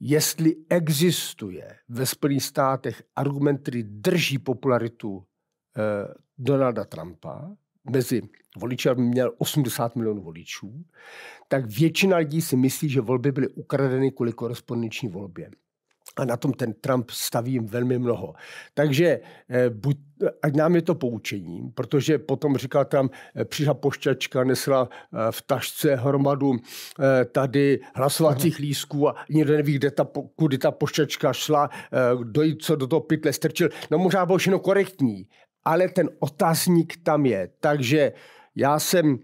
jestli existuje ve Spojených státech argument, který drží popularitu Donalda Trumpa mezi voliči, aby měl 80 milionů voličů, tak většina lidí si myslí, že volby byly ukradeny kvůli korespondenční volbě. A na tom ten Trump staví velmi mnoho. Takže eh, buď, ať nám je to poučení, protože potom říkal tam, eh, přišla pošťačka, nesla eh, v tašce hromadu tady hlasovacích lísků a nikdo neví, kde ta, kudy ta pošťačka šla, jí co do toho pytle strčil. No možná bylo všechno korektní, ale ten otazník tam je. Takže já jsem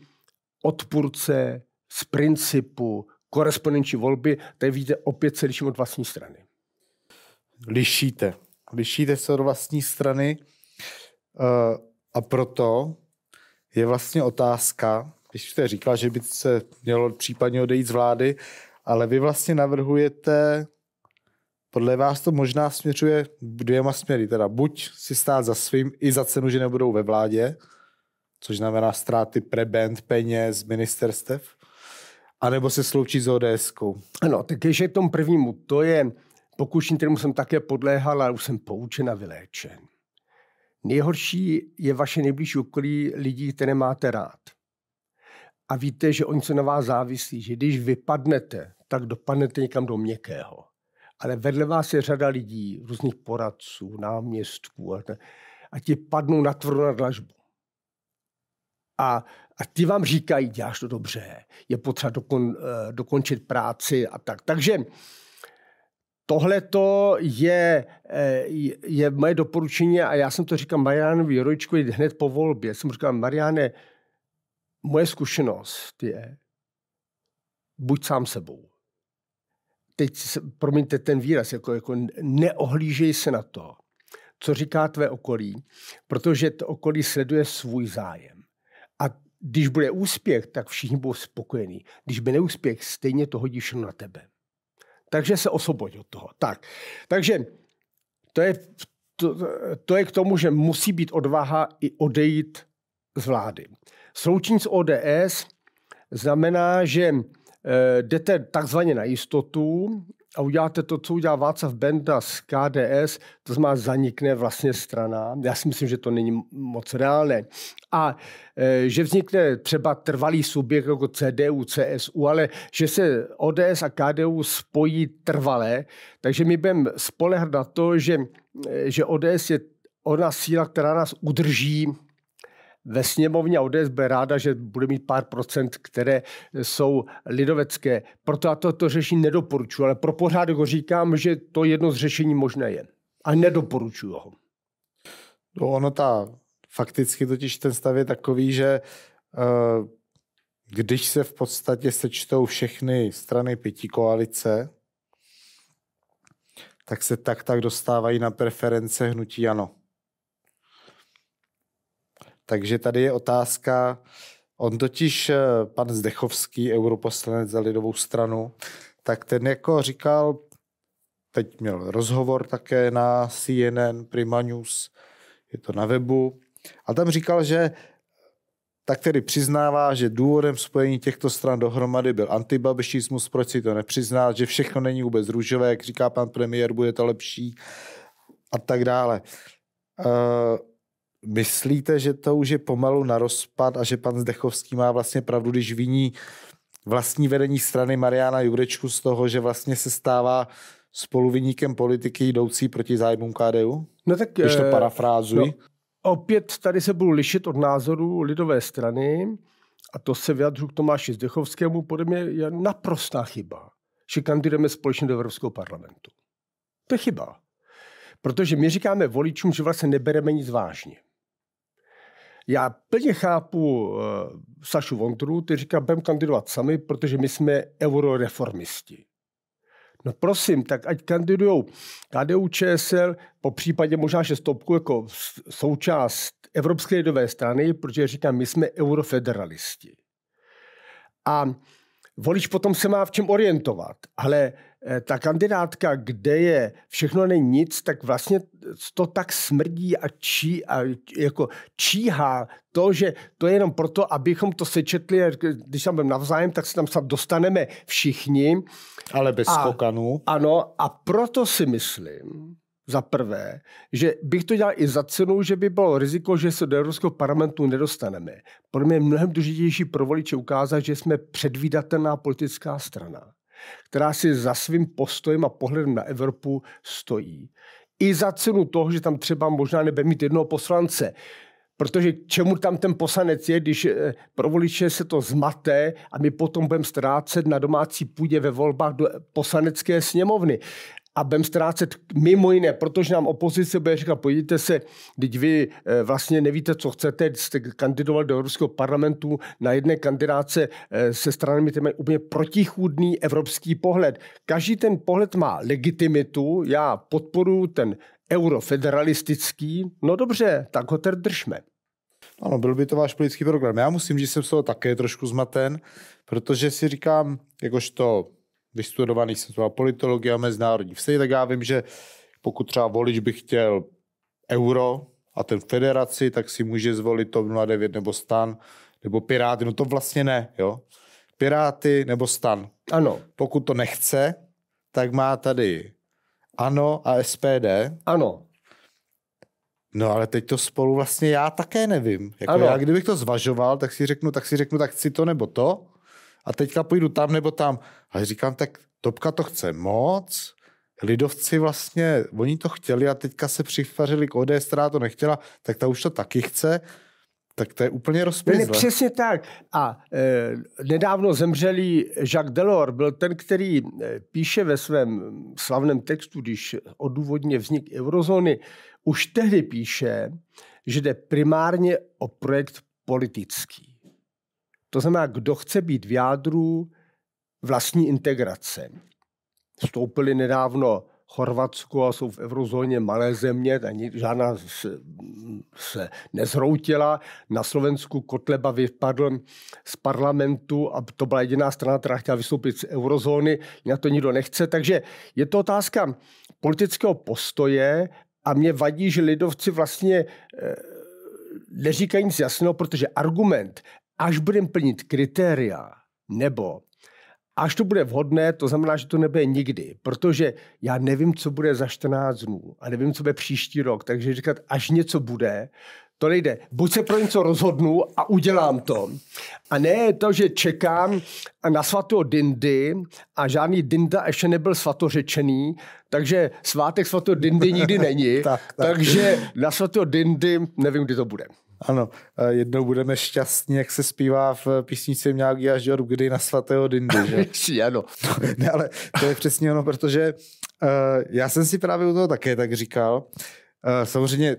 odpůrce z principu korespondenční volby, tady víte, opět se liším od vlastní strany lišíte. Lišíte se od vlastní strany eh, a proto je vlastně otázka, když jste říkala, že by se mělo případně odejít z vlády, ale vy vlastně navrhujete, podle vás to možná směřuje dvěma směry, teda buď si stát za svým i za cenu, že nebudou ve vládě, což znamená ztráty prebend, peněz, ministerstev, anebo se sloučit s ods -kou. Ano, tak ještě k tomu prvnímu, to je Pokušení, kterému jsem také podléhal, ale už jsem poučen a vyléčen. Nejhorší je vaše nejbližší okolí lidí, které máte rád. A víte, že oni se na vás závisí, že když vypadnete, tak dopadnete někam do měkkého. Ale vedle vás je řada lidí, různých poradců, náměstků a, te, a ti padnou na tvrdou na dlažbu. A, a ty vám říkají, děláš to dobře, je potřeba dokon, eh, dokončit práci a tak. Takže Tohle to je, je, eh, je moje doporučení a já jsem to říkal Marianovi Jurojčkovi hned po volbě. Jsem říkal, Mariane, moje zkušenost je, buď sám sebou. Teď, promiňte ten výraz, jako, jako neohlížej se na to, co říká tvé okolí, protože to okolí sleduje svůj zájem. A když bude úspěch, tak všichni budou spokojení. Když by neúspěch, stejně to hodí všechno na tebe. Takže se osvobodí od toho. Tak. Takže to je, to, to je k tomu, že musí být odvaha i odejít z vlády. Sloučení s ODS znamená, že eh, jdete takzvaně na jistotu, a uděláte to, co udělá Václav Benda z KDS, to znamená zanikne vlastně strana. Já si myslím, že to není moc reálné. A e, že vznikne třeba trvalý subjekt jako CDU, CSU, ale že se ODS a KDU spojí trvalé, takže my budeme spolehat na to, že, e, že ODS je ona síla, která nás udrží ve sněmovně ODS bude ráda, že bude mít pár procent, které jsou lidovecké. Proto já to, to řešení nedoporučuji, ale pro pořádek ho říkám, že to jedno z řešení možné je. A nedoporučuji ho. No ono ta, fakticky totiž ten stav je takový, že eh, když se v podstatě sečtou všechny strany pěti koalice, tak se tak tak dostávají na preference hnutí ano. Takže tady je otázka, on totiž, eh, pan Zdechovský, europoslanec za lidovou stranu, tak ten jako říkal, teď měl rozhovor také na CNN, Prima News, je to na webu, a tam říkal, že tak tedy přiznává, že důvodem spojení těchto stran dohromady byl antibabišismus, proč si to nepřizná, že všechno není vůbec růžové, jak říká pan premiér, bude to lepší a tak dále. Uh, Myslíte, že to už je pomalu na rozpad a že pan Zdechovský má vlastně pravdu, když viní vlastní vedení strany Mariana Jurečku z toho, že vlastně se stává spoluviníkem politiky jdoucí proti zájmům KDU? No tak, když to eh, parafrázuji. No, opět tady se budu lišit od názoru lidové strany a to se vyjadřu k Tomáši Zdechovskému, podle mě je naprostá chyba, že kandidujeme společně do Evropského parlamentu. To je chyba. Protože my říkáme voličům, že vlastně nebereme nic vážně. Já plně chápu uh, Sašu Vondru, ty říká, budeme kandidovat sami, protože my jsme euroreformisti. No prosím, tak ať kandidujou, KDU, ČSL, po případě možná šestopku jako součást Evropské lidové strany, protože říkám, my jsme eurofederalisti. A volič potom se má v čem orientovat, ale Eh, ta kandidátka, kde je všechno není nic, tak vlastně to tak smrdí a, čí, a jako číhá to, že to je jenom proto, abychom to sečetli, když tam budeme navzájem, tak se tam sám dostaneme všichni. Ale bez a, skokanů. Ano, a proto si myslím, za prvé, že bych to dělal i za cenu, že by bylo riziko, že se do Evropského parlamentu nedostaneme. Pro mě je mnohem důležitější pro voliče ukázat, že jsme předvídatelná politická strana která si za svým postojem a pohledem na Evropu stojí. I za cenu toho, že tam třeba možná nebe mít jednoho poslance. Protože čemu tam ten poslanec je, když eh, pro voliče se to zmaté a my potom budeme ztrácet na domácí půdě ve volbách do eh, poslanecké sněmovny a budeme ztrácet mimo jiné, protože nám opozice bude říkat, podívejte se, teď vy eh, vlastně nevíte, co chcete, jste kandidoval do Evropského parlamentu na jedné kandidáce eh, se stranami, které mají úplně protichůdný evropský pohled. Každý ten pohled má legitimitu, já podporuji ten eurofederalistický, no dobře, tak ho tedy držme. Ano, byl by to váš politický program. Já musím, že jsem z toho také trošku zmaten, protože si říkám, jakožto vystudovaný jsem třeba politologie a mezinárodní vztahy, tak já vím, že pokud třeba volič by chtěl euro a ten federaci, tak si může zvolit TOP 09 nebo STAN nebo Piráty. No to vlastně ne, jo. Piráty nebo STAN. Ano. Pokud to nechce, tak má tady ANO a SPD. Ano. No ale teď to spolu vlastně já také nevím. Jako ano. já kdybych to zvažoval, tak si řeknu, tak si řeknu, tak chci to nebo to. A teďka půjdu tam nebo tam. A říkám, tak Topka to chce moc, lidovci vlastně, oni to chtěli a teďka se přifařili k ODS, která to nechtěla, tak ta už to taky chce. Tak to je úplně rozpězle. Přesně tak. A e, nedávno zemřelý Jacques Delors byl ten, který e, píše ve svém slavném textu, když odůvodně vznik eurozóny, už tehdy píše, že jde primárně o projekt politický. To znamená, kdo chce být v jádru vlastní integrace. Vstoupili nedávno Chorvatsko a jsou v eurozóně malé země, žádná se, se nezroutila. Na Slovensku Kotleba vypadl z parlamentu a to byla jediná strana, která chtěla vystoupit z eurozóny, na to nikdo nechce. Takže je to otázka politického postoje a mě vadí, že lidovci vlastně eh, neříkají nic jasného, protože argument, až budeme plnit kritéria nebo Až to bude vhodné, to znamená, že to nebude nikdy, protože já nevím, co bude za 14 dnů a nevím, co bude příští rok, takže říkat, až něco bude, to nejde. Buď se pro něco rozhodnu a udělám to. A ne to, že čekám na svatého Dindy a žádný Dinda ještě nebyl svatořečený, takže svátek svatého Dindy nikdy [laughs] není. tak, tak. Takže na svatého Dindy nevím, kdy to bude. Ano, eh, jednou budeme šťastní, jak se zpívá v eh, písnici Mňágy až Jorg, kdy na svatého Dindy, že? [laughs] ano. No, ne, ale to je přesně ono, protože uh, já jsem si právě u toho také tak říkal. Uh, samozřejmě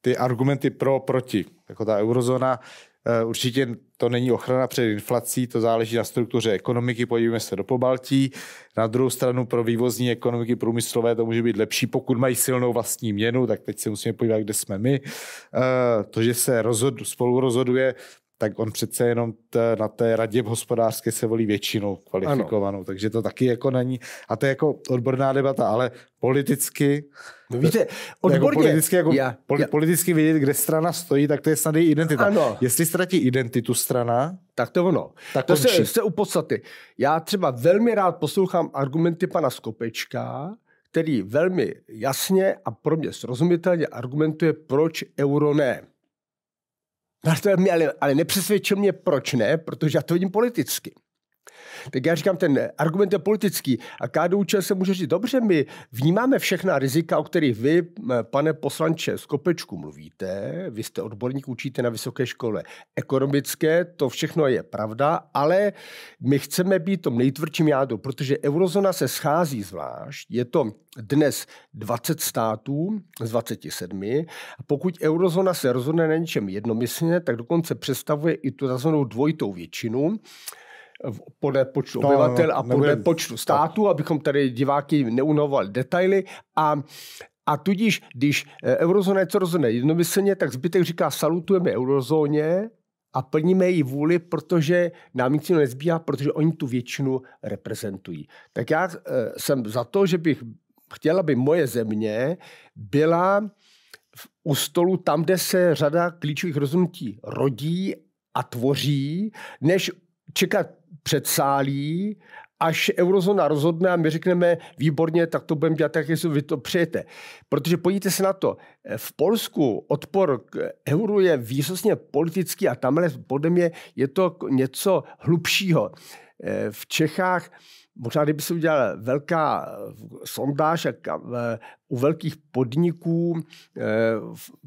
ty argumenty pro, proti, jako ta eurozóna Eh, určitě to není ochrana před inflací, to záleží na struktuře ekonomiky, podívejme se do pobaltí. Na druhou stranu pro vývozní ekonomiky průmyslové to může být lepší, pokud mají silnou vlastní měnu, tak teď se musíme podívat, kde jsme my. Eh, to, že se rozhod, spolu rozhoduje tak on přece jenom t, na té radě v hospodářské se volí většinou kvalifikovanou, ano. takže to taky jako není. A to je jako odborná debata, ale politicky... No víte, [laughs] jako odborně... Jako politicky, jako já, poli, já. politicky vědět, kde strana stojí, tak to je snad její identita. Ano. Jestli ztratí identitu strana... Tak to ono. Tak to končí. se, se u podstaty. Já třeba velmi rád poslouchám argumenty pana Skopečka, který velmi jasně a pro mě srozumitelně argumentuje, proč euro ne ale, ale nepřesvědčil mě, proč ne, protože já to vidím politicky. Tak já říkám, ten argument je politický a KDU se může říct, dobře, my vnímáme všechna rizika, o kterých vy, pane poslanče Skopečku, mluvíte, vy jste odborník, učíte na vysoké škole ekonomické, to všechno je pravda, ale my chceme být tom nejtvrdším jádru, protože eurozona se schází zvlášť, je to dnes 20 států z 27 a pokud eurozona se rozhodne na něčem jednomyslně, tak dokonce představuje i tu zazvanou dvojitou většinu, podle počtu no, obyvatel no, a podle nebudem. počtu států, abychom tady diváky neunovali detaily. A a tudíž, když eh, eurozóna něco rozhodne jednomyslně, tak zbytek říká salutujeme eurozóně a plníme její vůli, protože nám nic jiného nezbývá, protože oni tu většinu reprezentují. Tak já eh, jsem za to, že bych chtěla, aby moje země byla u stolu tam, kde se řada klíčových rozhodnutí rodí a tvoří, než čekat předsálí, až eurozóna rozhodne a my řekneme, výborně, tak to budeme dělat tak, jak si vy to přejete. Protože podívejte se na to, v Polsku odpor k euru je výsostně politický a tamhle podle mě je to něco hlubšího. Eh, v Čechách Možná, kdyby se udělala velká eh, sondáž eh, u velkých podniků, eh,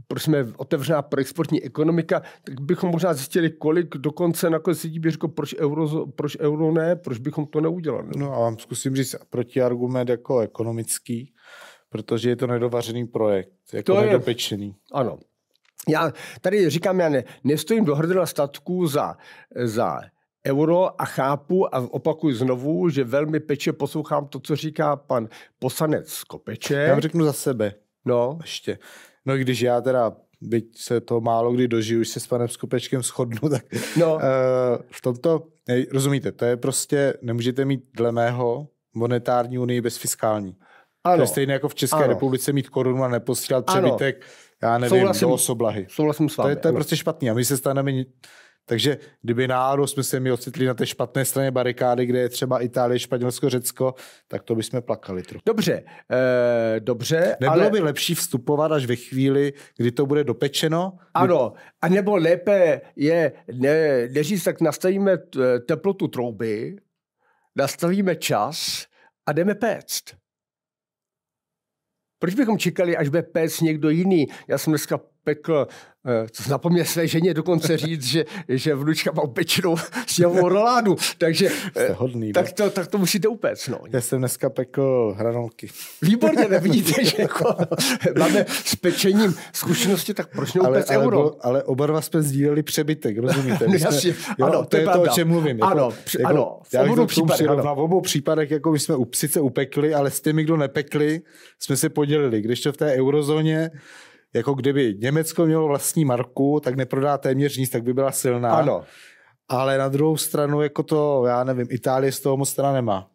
proč jsme otevřená pro exportní ekonomika, tak bychom možná zjistili, kolik dokonce nakonec lidí by řekl, proč euro, proč euro ne, proč bychom to neudělali. No a vám zkusím říct protiargument jako ekonomický, protože je to nedovařený projekt, jako to nedopečený. Je, ano. Já tady říkám, já ne, nestojím do hrdla statků za, za euro a chápu a opakuju znovu, že velmi peče poslouchám to, co říká pan poslanec Kopeče. Já řeknu za sebe. No. Ještě. No když já teda byť se to málo kdy dožiju, už se s panem Skopečkem shodnu, tak no. uh, v tomto, ne, rozumíte, to je prostě, nemůžete mít dle mého monetární unii bez fiskální. Ano. To je stejné jako v České ano. republice mít korunu a neposílat přebytek, ano. já nevím, souhlasím, do osoblahy. Souhlasím s vámi. To je, to je prostě špatný a my se staneme takže kdyby náhodou jsme se mi ocitli na té špatné straně barikády, kde je třeba Itálie, Španělsko, Řecko, tak to bychom plakali trochu. Dobře, e, dobře. Nebylo ale... by lepší vstupovat až ve chvíli, kdy to bude dopečeno? Ano, kdy... a nebo lépe je ne, neříct, tak nastavíme eh, teplotu trouby, nastavíme čas a jdeme péct. Proč bychom čekali, až bude péct někdo jiný? Já jsem dneska pekl. napomně eh, své ženě dokonce [laughs] říct, že, že vnučka má s [laughs] sněhovou roládu, takže eh, hodný, tak, to, tak to musíte upéct. No. Já jsem dneska pekl hranolky. Výborně, [laughs] nevidíte, že jako máme s pečením zkušenosti, tak proč neupéct ale, ale, euro? Bo, ale oba dva jsme sdíleli přebytek, rozumíte? My jsme, jasně, jo, ano, to je pravda. to, o čem mluvím. Jako, ano, při, jako, ano, v obou případech. Ano. V obou případech jako my jsme sice upekli, ale s těmi, kdo nepekli, jsme se podělili. Když to v té eurozóně jako kdyby Německo mělo vlastní marku, tak neprodá téměř nic, tak by byla silná. Ano. Ale na druhou stranu, jako to, já nevím, Itálie z toho moc teda nemá.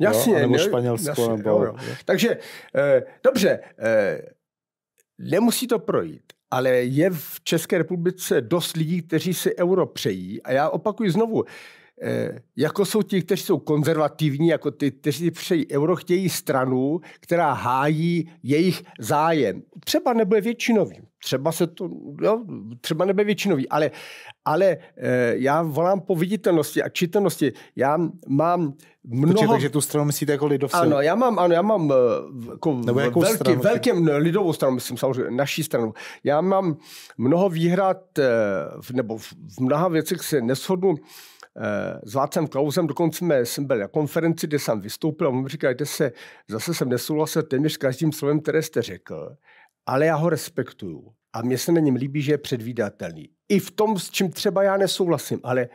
Jasně. Jo? A nebo ne, Španělsko. Jasně, nebo... Jo, jo. Takže, eh, dobře, eh, nemusí to projít, ale je v České republice dost lidí, kteří si euro přejí. A já opakuji znovu, eh, Eh, jako jsou ti, kteří jsou konzervativní, jako ty, kteří přejí euro, chtějí stranu, která hájí jejich zájem. Třeba nebude většinový, třeba se to, jo, třeba nebude většinový, ale, ale eh, já volám po viditelnosti a čitelnosti. Já mám mnoho... Počkej, takže tu stranu myslíte jako lidovce? Ano, já mám, ano, já mám eh, jako jakou velký, stranu? velký, lidovou stranu, myslím samozřejmě, naší stranu. Já mám mnoho výhrad, nebo v mnoha věcech se neshodnu Eh, s Vácem Klausem, dokonce jsem byl na konferenci, kde jsem vystoupil a on mi říkal, se, zase jsem nesouhlasil téměř každým slovem, které jste řekl, ale já ho respektuju a mně se na něm líbí, že je předvídatelný. I v tom, s čím třeba já nesouhlasím, ale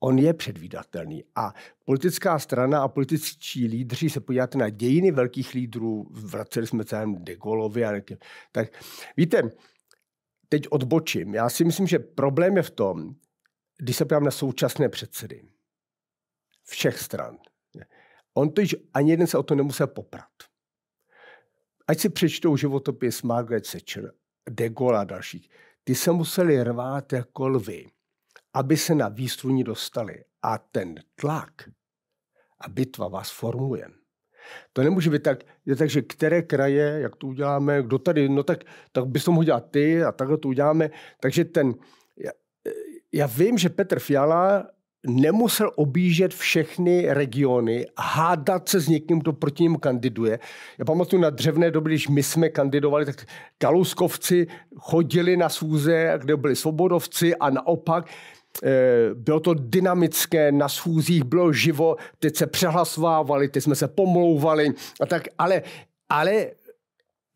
on je předvídatelný. A politická strana a političtí lídři, se podíváte na dějiny velkých lídrů, vraceli jsme se De Gaulle, a nekým. Tak víte, teď odbočím. Já si myslím, že problém je v tom, když se ptám na současné předsedy všech stran, on to již ani jeden se o to nemusel poprat. Ať si přečtou životopis Margaret Thatcher, De Gaulle a dalších, ty se museli rvát jako lvy, aby se na výstruní dostali. A ten tlak a bitva vás formuje. To nemůže být tak, je tak, že které kraje, jak to uděláme, kdo tady, no tak, tak bys to mohl dělat ty a takhle to uděláme. Takže ten, já vím, že Petr Fiala nemusel objíždět všechny regiony, hádat se s někým, kdo proti němu kandiduje. Já pamatuju na dřevné doby, když my jsme kandidovali, tak Kalouskovci chodili na schůze, kde byli svobodovci a naopak eh, bylo to dynamické, na schůzích bylo živo, teď se přehlasovávali, teď jsme se pomlouvali a tak, ale, ale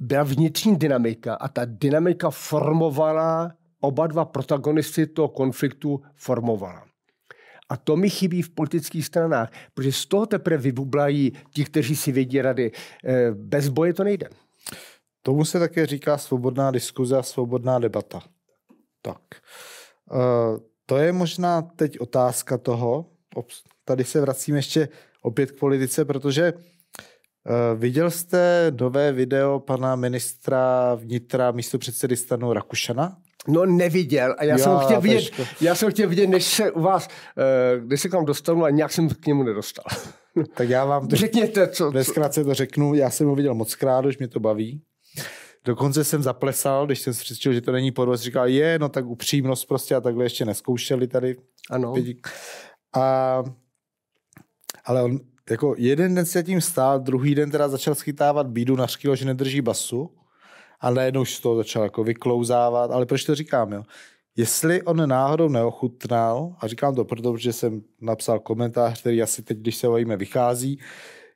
byla vnitřní dynamika a ta dynamika formovala oba dva protagonisty toho konfliktu formovala. A to mi chybí v politických stranách, protože z toho teprve vybublají ti, kteří si vědí rady. Eh, bez boje to nejde. Tomu se také říká svobodná diskuze a svobodná debata. Tak. Eh, to je možná teď otázka toho. Tady se vracím ještě opět k politice, protože eh, viděl jste nové video pana ministra vnitra místo předsedy stanu Rakušana, No neviděl a já, já jsem chtěl vidět, já jsem chtěl vidět, než se u vás, když eh, se k vám dostal, a nějak jsem k němu nedostal. [laughs] Tak já vám to, řekněte, co, co... to řeknu, já jsem ho viděl moc krát, už mě to baví. Dokonce jsem zaplesal, když jsem si že to není podvod, říkal, je, no tak upřímnost prostě a takhle ještě neskoušeli tady. Ano. A, ale on, jako jeden den se tím stál, druhý den teda začal schytávat bídu, nařkýlo, že nedrží basu a najednou už z toho začal jako vyklouzávat, ale proč to říkám, jo? Jestli on náhodou neochutnal, a říkám to proto, protože jsem napsal komentář, který asi teď, když se ojíme, vychází,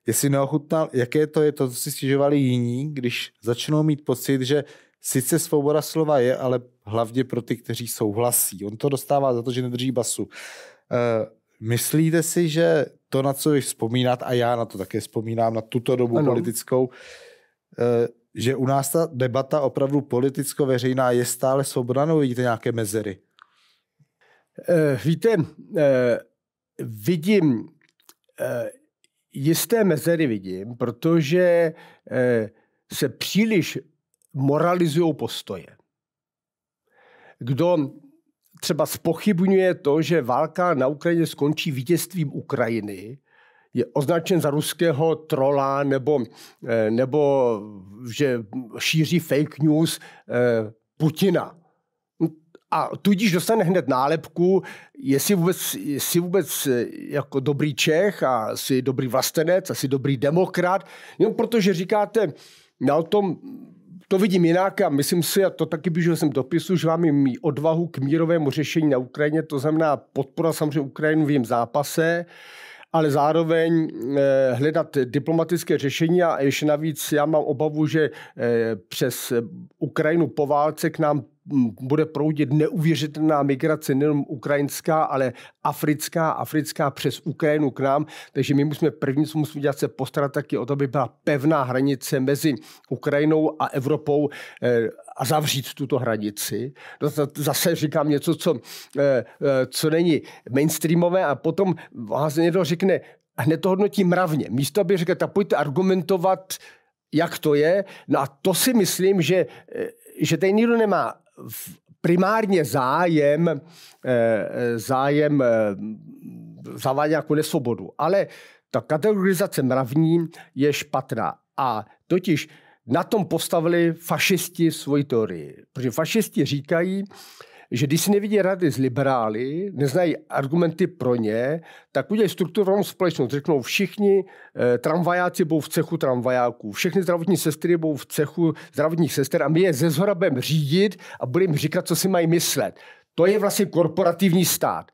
jestli neochutnal, jaké to je to, co si stěžovali jiní, když začnou mít pocit, že sice svoboda slova je, ale hlavně pro ty, kteří souhlasí. On to dostává za to, že nedrží basu. E, myslíte si, že to, na co vy vzpomínat, a já na to také vzpomínám, na tuto dobu ano. politickou, eh, že u nás ta debata opravdu politicko-veřejná je stále svobodná, nebo vidíte nějaké mezery? Eh, víte, eh, vidím, eh, jisté mezery vidím, protože se příliš moralizují postoje. Kdo třeba spochybňuje to, že válka na Ukrajině skončí vítězstvím Ukrajiny, je označen za ruského trola nebo, eh, nebo že šíří fake news eh, Putina. A tudíž dostane hned nálepku, jestli vůbec, jestli vůbec eh, jako dobrý Čech a jsi dobrý vlastenec a dobrý demokrat, jenom protože říkáte, no, o tom to vidím jinak a myslím si, a to taky bych jsem dopisu, že mám mý odvahu k mírovému řešení na Ukrajině, to znamená podpora samozřejmě Ukrajinu v jejím zápase, ale zároveň eh, hledat diplomatické řešení a ještě navíc já mám obavu, že eh, přes Ukrajinu po válce k nám mm, bude proudit neuvěřitelná migrace, nejenom ukrajinská, ale africká, africká přes Ukrajinu k nám. Takže my musíme první, co musíme dělat, se postarat taky o to, aby byla pevná hranice mezi Ukrajinou a Evropou. Eh, a zavřít tuto hranici. zase říkám něco, co, eh, eh, co není mainstreamové a potom vás vlastně někdo řekne, hned to hodnotí mravně. Místo, aby řekl, tak pojďte argumentovat, jak to je. No a to si myslím, že, eh, že ten nikdo nemá primárně zájem, zájem zavádět nějakou nesvobodu. Ale ta kategorizace mravní je špatná. A totiž na tom postavili fašisti svoji teorii. Protože fašisti říkají, že když si nevidí rady z liberály, neznají argumenty pro ně, tak udělají strukturovanou společnost. Řeknou, všichni eh, tramvajáci budou v cechu tramvajáků, všechny zdravotní sestry budou v cechu zdravotních sester a my je ze zhora řídit a budeme říkat, co si mají myslet. To je vlastně korporativní stát.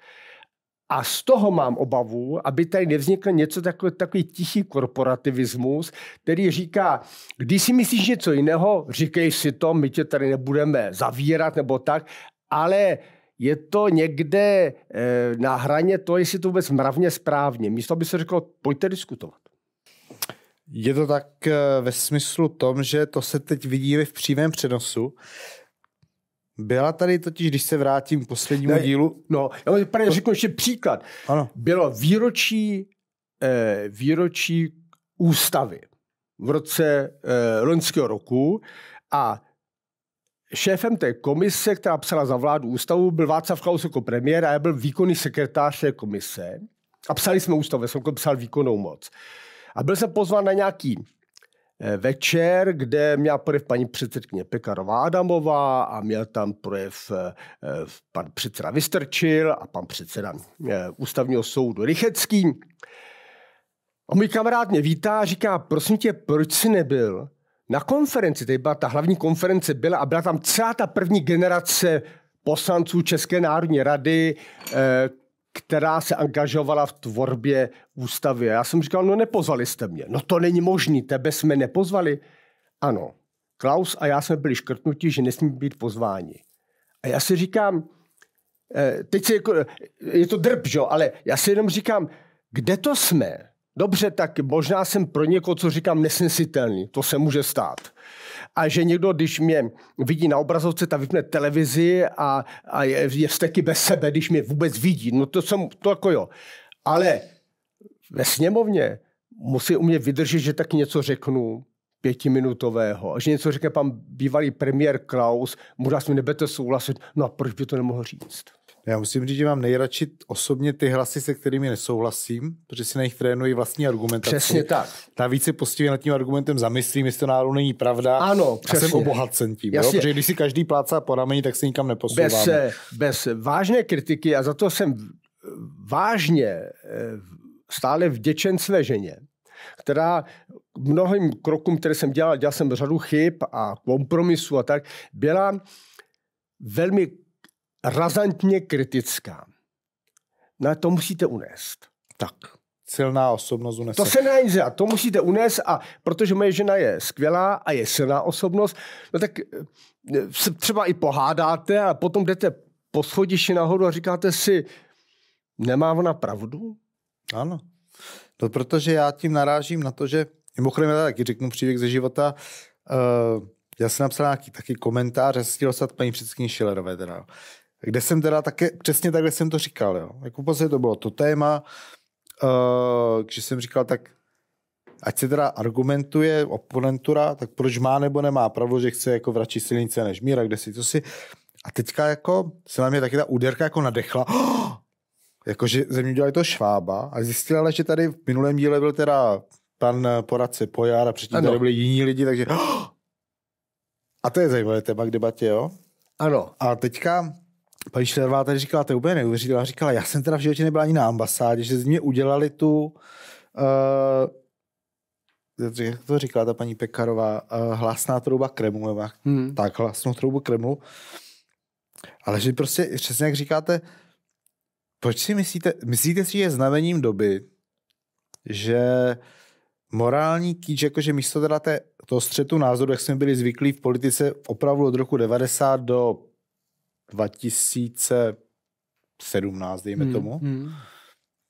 A z toho mám obavu, aby tady nevznikl něco takový, takový tichý korporativismus, který říká, když si myslíš něco jiného, říkej si to, my tě tady nebudeme zavírat nebo tak, ale je to někde eh, na hraně to, jestli to vůbec mravně správně. Místo by se řeklo, pojďte diskutovat. Je to tak eh, ve smyslu tom, že to se teď vidí v přímém přenosu, byla tady totiž, když se vrátím k poslednímu ne, dílu. No, já bych to... řekl ještě příklad. Ano. Bylo výročí, eh, výročí ústavy v roce eh, loňského roku a šéfem té komise, která psala za vládu ústavu, byl Václav Klaus jako premiér a já byl výkonný sekretář té komise. A psali jsme ústavu, já jsem jako psal výkonnou moc. A byl jsem pozván na nějaký Eh, večer, kde měla projev paní předsedkyně Pekarová Adamová a měl tam projev eh, eh, pan předseda Vystrčil a pan předseda ústavního soudu Rychecký. A můj kamarád mě vítá a říká, prosím tě, proč jsi nebyl na konferenci? Tady byla ta hlavní konference, byla a byla tam celá ta první generace poslanců České národní rady, která se angažovala v tvorbě ústavy. Já jsem říkal, no nepozvali jste mě. No to není možný, tebe jsme nepozvali. Ano, Klaus a já jsme byli škrtnutí, že nesmí být pozváni. A já si říkám, eh, teď se jako, eh, je to drb, že? ale já si jenom říkám, kde to jsme? Dobře, tak možná jsem pro někoho, co říkám, nesnesitelný. To se může stát a že někdo, když mě vidí na obrazovce, ta vypne televizi a, a je, je vzteky bez sebe, když mě vůbec vidí. No to jsem, to jako jo. Ale ve sněmovně musí u mě vydržet, že taky něco řeknu pětiminutového. a Že něco řekne pan bývalý premiér Klaus, možná s mi nebete souhlasit, no a proč by to nemohl říct? Já musím říct, že mám nejradši osobně ty hlasy, se kterými nesouhlasím, protože si na nich trénuji vlastní argumentaci. Přesně tak. Navíc se postivě nad tím argumentem zamyslím, jestli to náhodou není pravda. Ano, přesně. A jsem obohacen tím, Jasně. jo? protože když si každý plácá po rameni, tak se nikam neposouváme. Bez, eh, bez vážné kritiky, a za to jsem vážně eh, stále vděčen své ženě, která mnohým krokům, které jsem dělal, dělal jsem řadu chyb a kompromisů a tak, byla velmi razantně kritická. No to musíte unést. Tak. Silná osobnost unese. To se nejde, to musíte unést a protože moje žena je skvělá a je silná osobnost, no tak eh, se třeba i pohádáte a potom jdete po schodiši nahoru a říkáte si, nemá ona pravdu? Ano. No, protože já tím narážím na to, že mimochodem já taky řeknu příběh ze života, uh, já jsem napsal nějaký taky komentář, zastilo se paní předsedkyně Šilerové, teda, kde jsem teda také, přesně takhle jsem to říkal, jo. Jako vlastně to bylo to téma, uh, eh, když jsem říkal, tak ať se teda argumentuje oponentura, tak proč má nebo nemá pravdu, že chce jako vračí silnice než míra, kde si to si. A teďka jako se na mě taky ta úderka jako nadechla. [gasps] Oh! že ze mě dělali to švába a zjistila, ale že tady v minulém díle byl teda pan poradce Pojar a předtím ano. tady byli jiní lidi, takže oh! [gasps] a to je zajímavé téma k debatě, jo? Ano. A teďka paní Šlerová tady říkala, to je úplně neuvěřitelná, říkala, já jsem teda v životě nebyla ani na ambasádě, že z mě udělali tu, uh, jak to říkala ta paní Pekarová, uh, hlasná trouba kremu, nebo hmm. tak hlasnou troubu kremu. ale že prostě, přesně jak říkáte, proč si myslíte, myslíte si, že je znamením doby, že morální kýč, jakože místo teda té, toho střetu názoru, jak jsme byli zvyklí v politice opravdu od roku 90 do 2017, dejme hmm. tomu. Hmm.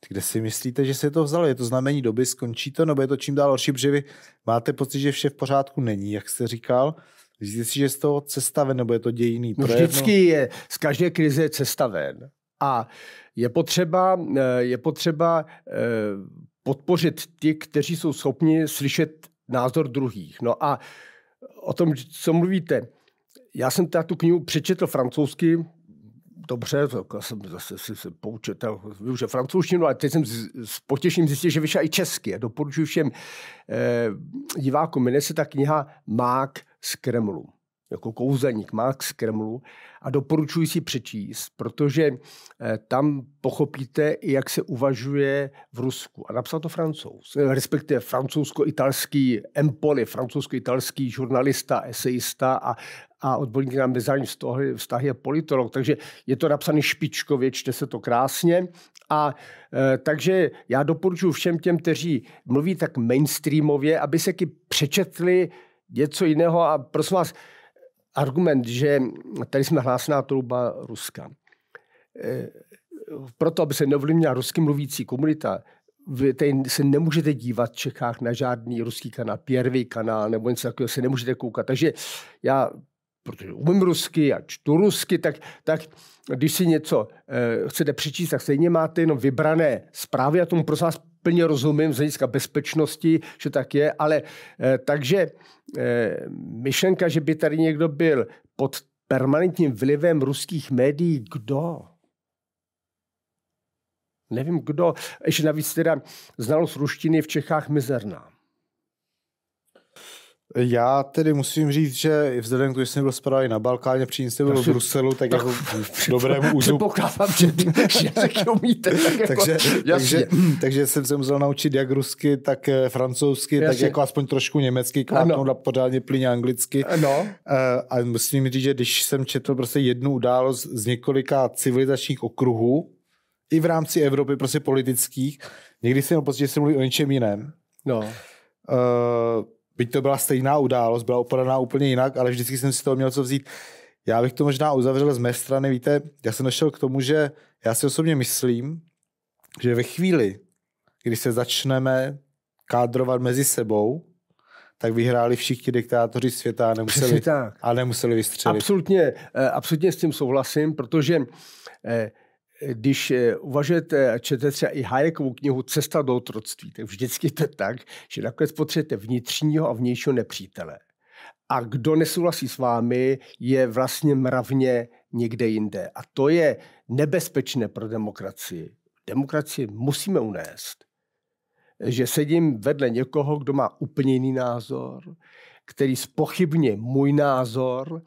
Kde si myslíte, že se to vzalo? Je to znamení doby, skončí to, nebo je to čím dál horší, protože vy máte pocit, že vše v pořádku není, jak jste říkal. Myslíte si, že z toho cesta ven, nebo je to dějiný no projev? vždycky je, z každé krize je cesta ven. A je potřeba, eh, je potřeba eh, podpořit ty, kteří jsou schopni slyšet názor druhých. No a o tom, co mluvíte, já jsem teda tu knihu přečetl francouzsky, dobře, tak jako jsem zase si se poučetel, využil francouzštinu, ale teď jsem s, s potěšením zjistil, že vyšla i česky. A doporučuji všem eh, divákům, jmenuje se ta kniha Mák z Kremlu jako kouzelník Max Kremlu a doporučuji si přečíst, protože eh, tam pochopíte, jak se uvažuje v Rusku. A napsal to francouz, eh, respektive francouzsko-italský Empoli, francouzsko-italský žurnalista, esejista a, a odborník na mezinárodní vztahy, vztahy je politolog. Takže je to napsaný špičkově, čte se to krásně. A e, takže já doporučuji všem těm, kteří mluví tak mainstreamově, aby se přečetli něco jiného a prosím vás, argument, že tady jsme hlásná truba Ruska. E, proto, aby se neovlivnila rusky mluvící komunita, vy tady se nemůžete dívat v Čechách na žádný ruský kanál, Pěrvý kanál nebo něco takového, se nemůžete koukat. Takže já, protože umím rusky a čtu rusky, tak, tak když si něco e, chcete přečíst, tak stejně máte jenom vybrané zprávy a tomu pro vás plně rozumím z hlediska bezpečnosti, že tak je, ale eh, takže eh, myšlenka, že by tady někdo byl pod permanentním vlivem ruských médií, kdo? Nevím kdo. Ještě navíc teda znalost ruštiny v Čechách mizerná. Já tedy musím říct, že vzhledem k tomu, že jsem byl zprávy na Balkáně, příjím jste byl v Bruselu, tak jako [laughs] dobrému úzu. Předpokládám, že ty umíte. Tak [laughs] jako takže, jako, takže, takže, jsem se musel naučit jak rusky, tak eh, francouzsky, jasně. tak jako aspoň trošku německy, kváknout a pořádně plyně anglicky. No. A musím říct, že když jsem četl prostě jednu událost z několika civilizačních okruhů, i v rámci Evropy, prostě politických, někdy jsem měl pocit, že se mluví o něčem jiném. No. Uh, byť to byla stejná událost, byla upadaná úplně jinak, ale vždycky jsem si toho měl co vzít. Já bych to možná uzavřel z mé strany, víte, já jsem došel k tomu, že já si osobně myslím, že ve chvíli, kdy se začneme kádrovat mezi sebou, tak vyhráli všichni diktátoři světa a nemuseli, a nemuseli vystřelit. Absolutně, eh, absolutně s tím souhlasím, protože eh, když eh, uvažujete a čtete třeba i Hayekovu knihu Cesta do otroctví, tak vždycky to je tak, že nakonec potřebujete vnitřního a vnějšího nepřítele. A kdo nesouhlasí s vámi, je vlastně mravně někde jinde. A to je nebezpečné pro demokracii. Demokracii musíme unést. Že sedím vedle někoho, kdo má úplně jiný názor, který spochybně můj názor,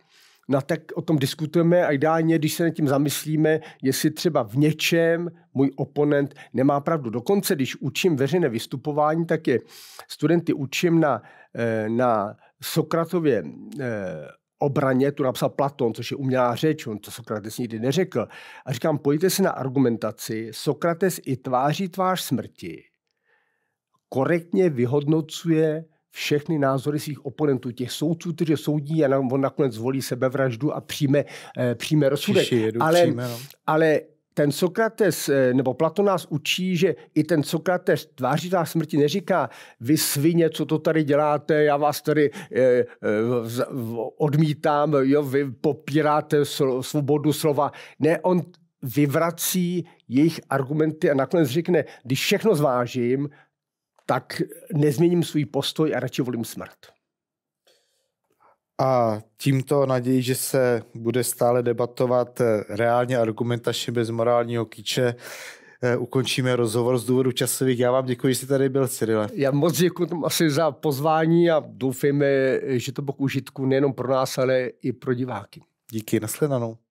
na tak o tom diskutujeme a ideálně, když se nad tím zamyslíme, jestli třeba v něčem můj oponent nemá pravdu. Dokonce, když učím veřejné vystupování, tak je studenty učím na, eh, na Sokratově eh, obraně, tu napsal Platon, což je umělá řeč, on to Sokrates nikdy neřekl. A říkám, pojďte se na argumentaci, Sokrates i tváří tvář smrti korektně vyhodnocuje všechny názory svých oponentů, těch soudců, kteří soudí a on nakonec zvolí sebevraždu a přijme, eh, přijme rozsudek. ale, přijme, no. ale ten Sokrates, eh, nebo Platon nás učí, že i ten Sokrates tváří ta smrti neříká, vy svině, co to tady děláte, já vás tady eh, eh, odmítám, jo, vy popíráte svobodu slova. Ne, on vyvrací jejich argumenty a nakonec řekne, když všechno zvážím, tak nezměním svůj postoj a radši volím smrt. A tímto naději, že se bude stále debatovat eh, reálně argumentačně bez morálního kýče, eh, ukončíme rozhovor z důvodu časových. Já vám děkuji, že jste tady byl, Cyrile. Já moc děkuji asi za pozvání a doufejme, že to bylo k užitku nejenom pro nás, ale i pro diváky. Díky, nasledanou.